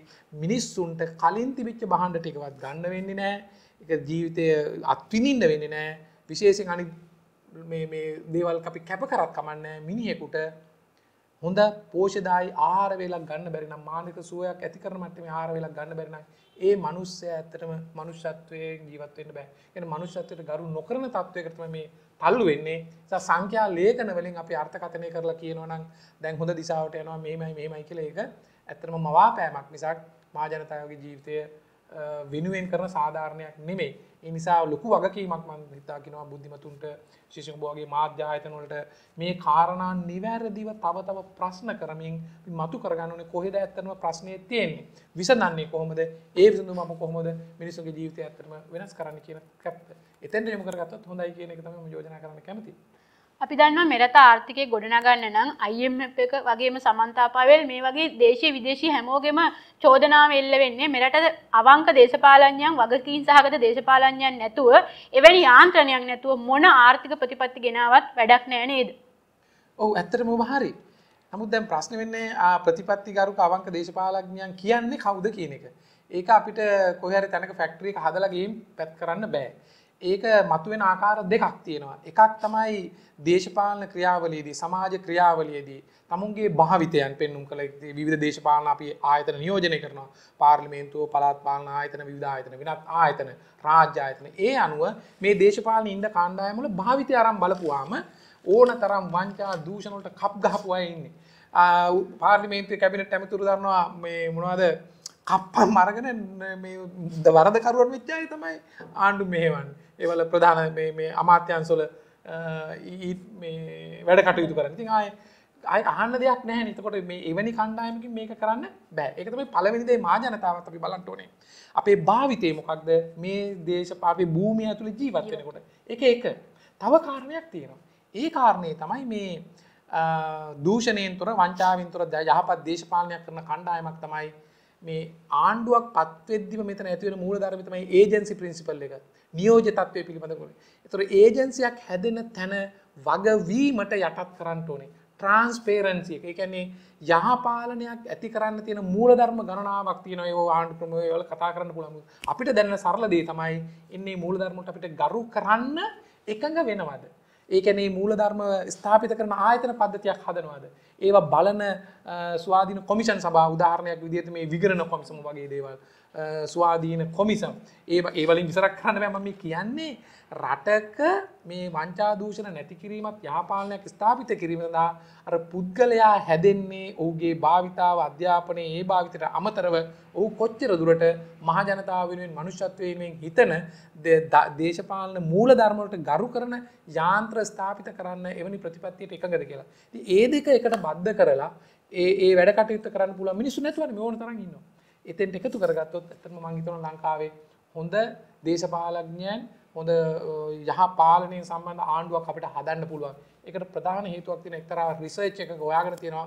මිනිස්සුන්ට කලින් තිබිච්ච බහන්ඩ ටිකවත් ගන්න වෙන්නේ නෑ එක ජීවිතය අත්විනින්න වෙන්නේ නෑ විශේෂෙන් අනි දේවල් අපි කැප කරත් කමන්න මිනිහෙකුට හොඳ පෝෂදායි ආහාර වෙලක් ගන්න බැරිනම් මානක සුවයක් ඇති කරන මටම ආහාර වෙලක් ගන්න බැරින ඒ මනුස්සය ඇත්තටම මනුෂ්‍යත්වයෙන් ජීවත්වෙන්න බෑ එන මනුෂ්‍යත්වයට ගරු නොකරන තත්ත්වයකරම මේ පල්ලු වෙන්නේ සංඛ්‍යා ලේකන වලින් අපි අර්ථකථනය කරලා කියනවනම් දැන් හොඳ දිසාාවට යනවා මේමයි මේමයි කියල ඒක ඇත්තරම මවා පෑමක් නිසාක් මාජනතාවගේ ජීවිතය වෙනුවෙන් කරන සාධාරණයක් නෙමේ එනිසා ලොකු වගකීමක් මන් හිතාකිෙනවා බුද්ධිමතුන්ට ශිෂකබෝගේ මාධ්‍යායතනොලට මේ කාරණා නිවැරදිව තව තව ප්‍රශ්න කරමින් මතු කරගන්නන කොහෙද ඇත්තනව ප්‍රශ්නය තියෙන්නේ විසඳන්නේ කොහොමද ඒ විසඳු මම කොහොමද මිනිසුගේ ජීවිතය ඇත්තරම වෙනස් කරන්න කියන කැප්ත එතැන් යමකරගත් හොඳයි කියන එක තම යෝජනා කරන කැමති. අපි දන්නවා මෙරට ආර්ථිකය ගොඩනගන්න නම් IMF එක වගේම සමන්තාපාවල් මේ වගේ දේශීය විදේශීය හැමෝගෙම චෝදනාව එල්ල වෙන්නේ මෙරට අවංක දේශපාලඥයන් වගකීම් සහගත දේශපාලඥයන් නැතුව එවැනි යාන්ත්‍රණයක් නැතුව මොන ආර්ථික ප්‍රතිපත්ති ගෙනාවත් වැඩක් නෑ නේද? ඔව් ඇත්තටම ඔබ හරි. නමුත් දැන් ප්‍රශ්නේ වෙන්නේ ආ ප්‍රතිපත්තිගරුක අවංක දේශපාලඥයන් කියන්නේ කවුද කියන එක. ඒක අපිට කොහරි තැනක ෆැක්ටරි එක හදලා ගිහින් පැත් කරන්න බෑ. ඒක මතුවෙන ආකාර දෙකක් තියෙනවා. එකක් තමයි දේශපාලන ක්‍රියාවලයේදී සමාජ ක්‍රියාවලයේදී තමුන්ගේ භාවිතයන් පෙන්නුම් කළ විධ දේශපාලන අපි ආයතන නියෝජනය කරනවා පාර්ලිමේන්තුව පලාත්පාලන ආයතන විධායතන වෙනත් ආයතන රාජ්‍යායතන ඒ අනුව මේ දේශපාලන ඉන්ද කණ්ඩායමුල භාවිතය අරම් බලපුවාම ඕන තරම් වංචා දූෂණොට කප් ගහපු අය ඉන්නේ. පාර්ලිමේන්තුව කැබිනට ඇමතුරු දන්නවා මේ මොනවාද කප්පම් මරගෙන වරදකරුවන් විච්චාය තමයි ආණ්ඩු මෙහෙවන්නේ ඒවල ප්‍රධාන අමාත්‍යන්සොල වැඩ කටයුතු කරන ති ආය අය අහන්න දෙයක් නෑ නිතකොට මේ එවැනි කණ්ඩායමකින් මේක කරන්න බෑ එකතම පලවිනිදේ මාජනතාවත් අපි බලන්ටඕනේ අපේ භාවිතය මොකක්ද මේ දේශපාපය භූමිය ඇතුළ ජීවත්වෙනකොට එක එක තව කාරණයක් තියෙනවා ඒ කාරණය තමයි මේ දූෂණයෙන් තුර වංචාවින්තුර යහපත් දේශපාලනයක් කරන කණ්ඩායමක් තමයි මේ ආණ්ඩුවක් පත්වෙදදිව මෙතන ඇතිවෙන මූල ධර්මිතමයි ඒජන්සි ප්‍රින්සිපල් එක නියෝජ තත්ත්වය පිළිබඳ ගුණ. එතුර ඒජන්සියක් හැදෙන තැන වගවීමට යටත් කරන්න ඕනේ. ට්‍රන්ස්පේරන්සිය එක එකන්නේ යහපාලනයක් ඇති කරන්න තියෙන මූලධර්ම ගණනාවක් තියන ඒ ආණ්ඩු ක්‍රමයවල කතා කරන්න පුළමු අපිට දැන්න සරලදේ තමයි එන්නේ මූලධර්මට අපිට ගරු කරන්න එකඟ වෙනවද. ඒකැනේ මූලධර්ම ස්ථාපිත කරන ආයතන පද්ධතියක් හදනවාද. ඒවා බලන ස්වාධන කොමිෂන් සබා උදාහරණයක් විදිහත මේ විගරණ කොමිසම වගේ දේවල් ස්වාධීන කොමිසම් ඒ ඒවලින් විසරක් කරන්න බෑම මේ කියන්නේ රටක මේ වංචා දූෂණ නැතිකිරීමත් යාපාලනයක් ස්ථාපිත කිරීමදා අර පුද්ගලයා හැදෙන්නේ ඔහුගේ භාවිතාව අධ්‍යාපනය ඒ භාවිතට අමතරව ඔහු කොච්චර දුරට මහජනතාව වෙනුවෙන් මනුෂ්‍යත්වීමෙන් හිතන දේශපාලන මූල ධර්මලට ගරු කරන යාන්ත්‍ර ස්ථාපිත කරන්න එවැනි ප්‍රතිපත්තියට එකඟද කියලා. ඒ දෙක එකට බද්ධ කරලා ඒ වැඩ කටයුත්ත කරන්න පුළ මිනිසු නැතුවට ඕන තරන්න ඉන්නවා. එතෙන්ට එකතු කරගත්තොත් ඇතම මංහිතන ලංකාවේ හොඳ දේශපාලඥයන් හොඳ යහ පාලනය සම්බන්ධ ආණ්ඩුවක් අපට හදන්න පුළුවන් එකට ප්‍රධාන හේතුවක් තින එක්තර රිසර්ච් එක ගොයාගෙන තියෙනවා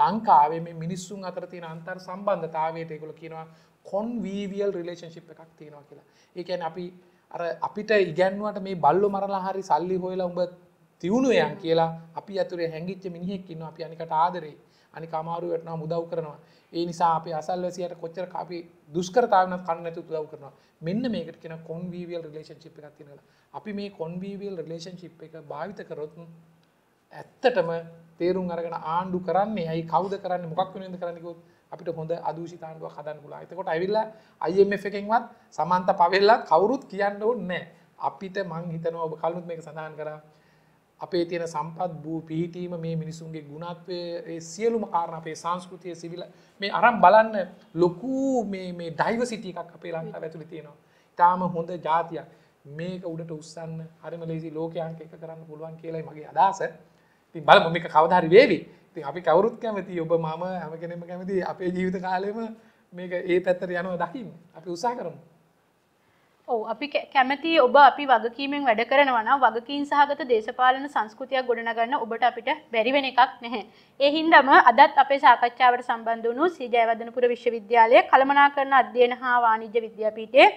ලංකාවේ මේ මිනිස්සුන් අතර තියෙන අන්තර් සම්බන්ධතාවයට ඒකුල කියනවා කොන්වීවියල් රිලේශන්ශිප් එකක් තියෙනවා කියලා ඒකැන් අපි අර අපිට ඉගැන්වට මේ බල්ලු මරලා හරි සල්ලි හොයලා උඹ තිවුණුවයන් කියලා අපි ඇතුරේ හැඟිච්ච මිනිහෙක්කින්න අපි අනිකට ආදරේ අනික අමාරුව වැටෙනවා උදව් කරනවා. ඒ නිසා අපි අසල්වැසියට කොච්චර අපි දුෂ්කරතාවයක් කන්න නැතුව උදව් කරනවා. මෙන්න මේකට කියන convivial relationship එකක් තියෙනවා. අපි මේ convivial relationship එක භාවිත කරොත් ඇත්තටම තේරුම් අරගෙන ආණ්ඩු කරන්නේ ඇයි කවුද කරන්නේ මොකක් වෙනුවෙන්ද කරන්නේ කිව්වොත් අපිට හොඳ අදූෂිත ආණ්ඩුවක් හදන්න පුළුවන්. එතකොට ඇවිල්ලා IMF එකෙන්වත් සමන්ත පවෙල්ලා කවුරුත් කියන්න ඕනේ නැහැ. අපිට මං හිතනවා ඔබ කලිනුත් මේක සඳහන් කරා අපේ තියෙන සම්පත් වූ පිහිටීම මේ මිනිසුන්ගේ ගුණත්වය සියලුම කාරණ අපේ සංස්කෘතිය සිවිල මේ අරම් බලන්න ලොකු මේ ඩයිව සිටියක් අපේ ලංකා ඇතුළි තියෙනවා ඉතාම හොඳ ජාතියක් මේක උඩට උත්සන්න හරිම ලේසි ලෝකයන්ක එක කරන්න පුළුවන් කියලයි මගේ අදස ති බල මොමික කවධරි වේවි ති අපි කවරුත් කැමති ඔබ මම හැම කෙනෙම කැමති අපේ ජීවිත කාලෙම මේක ඒ පැත්තර යනවා දකිින් අපි උත්සා කරමු ඔව් අපි කැමති ඔබ අපි වගකීමෙන් වැඩ කරනවා නම් වගකීම් සහගත දේශපාලන සංස්කෘතියක් ගොඩනගන්න ඔබට අපිට බැරි වෙන එකක් නැහැ. ඒ හින්දාම අදත් අපේ සාකච්ඡාවට සම්බන්ධ වුණු ශ්‍රී ජයවර්ධනපුර විශ්වවිද්‍යාලයේ කළමනාකරණ අධ්‍යයන හා වාණිජ්‍ය විද්‍යාපීඨයේ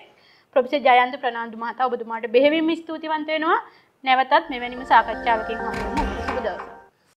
ප්‍රොෆෙසර් ජයන්ත ප්‍රනාන්දු මහතා ඔබතුමාට බෙහෙවින්ම ස්තුතිවන්ත වෙනවා. නැවතත් මෙවැනිම සාකච්ඡාවකින් හමු වෙමු. සුබ දවසක්.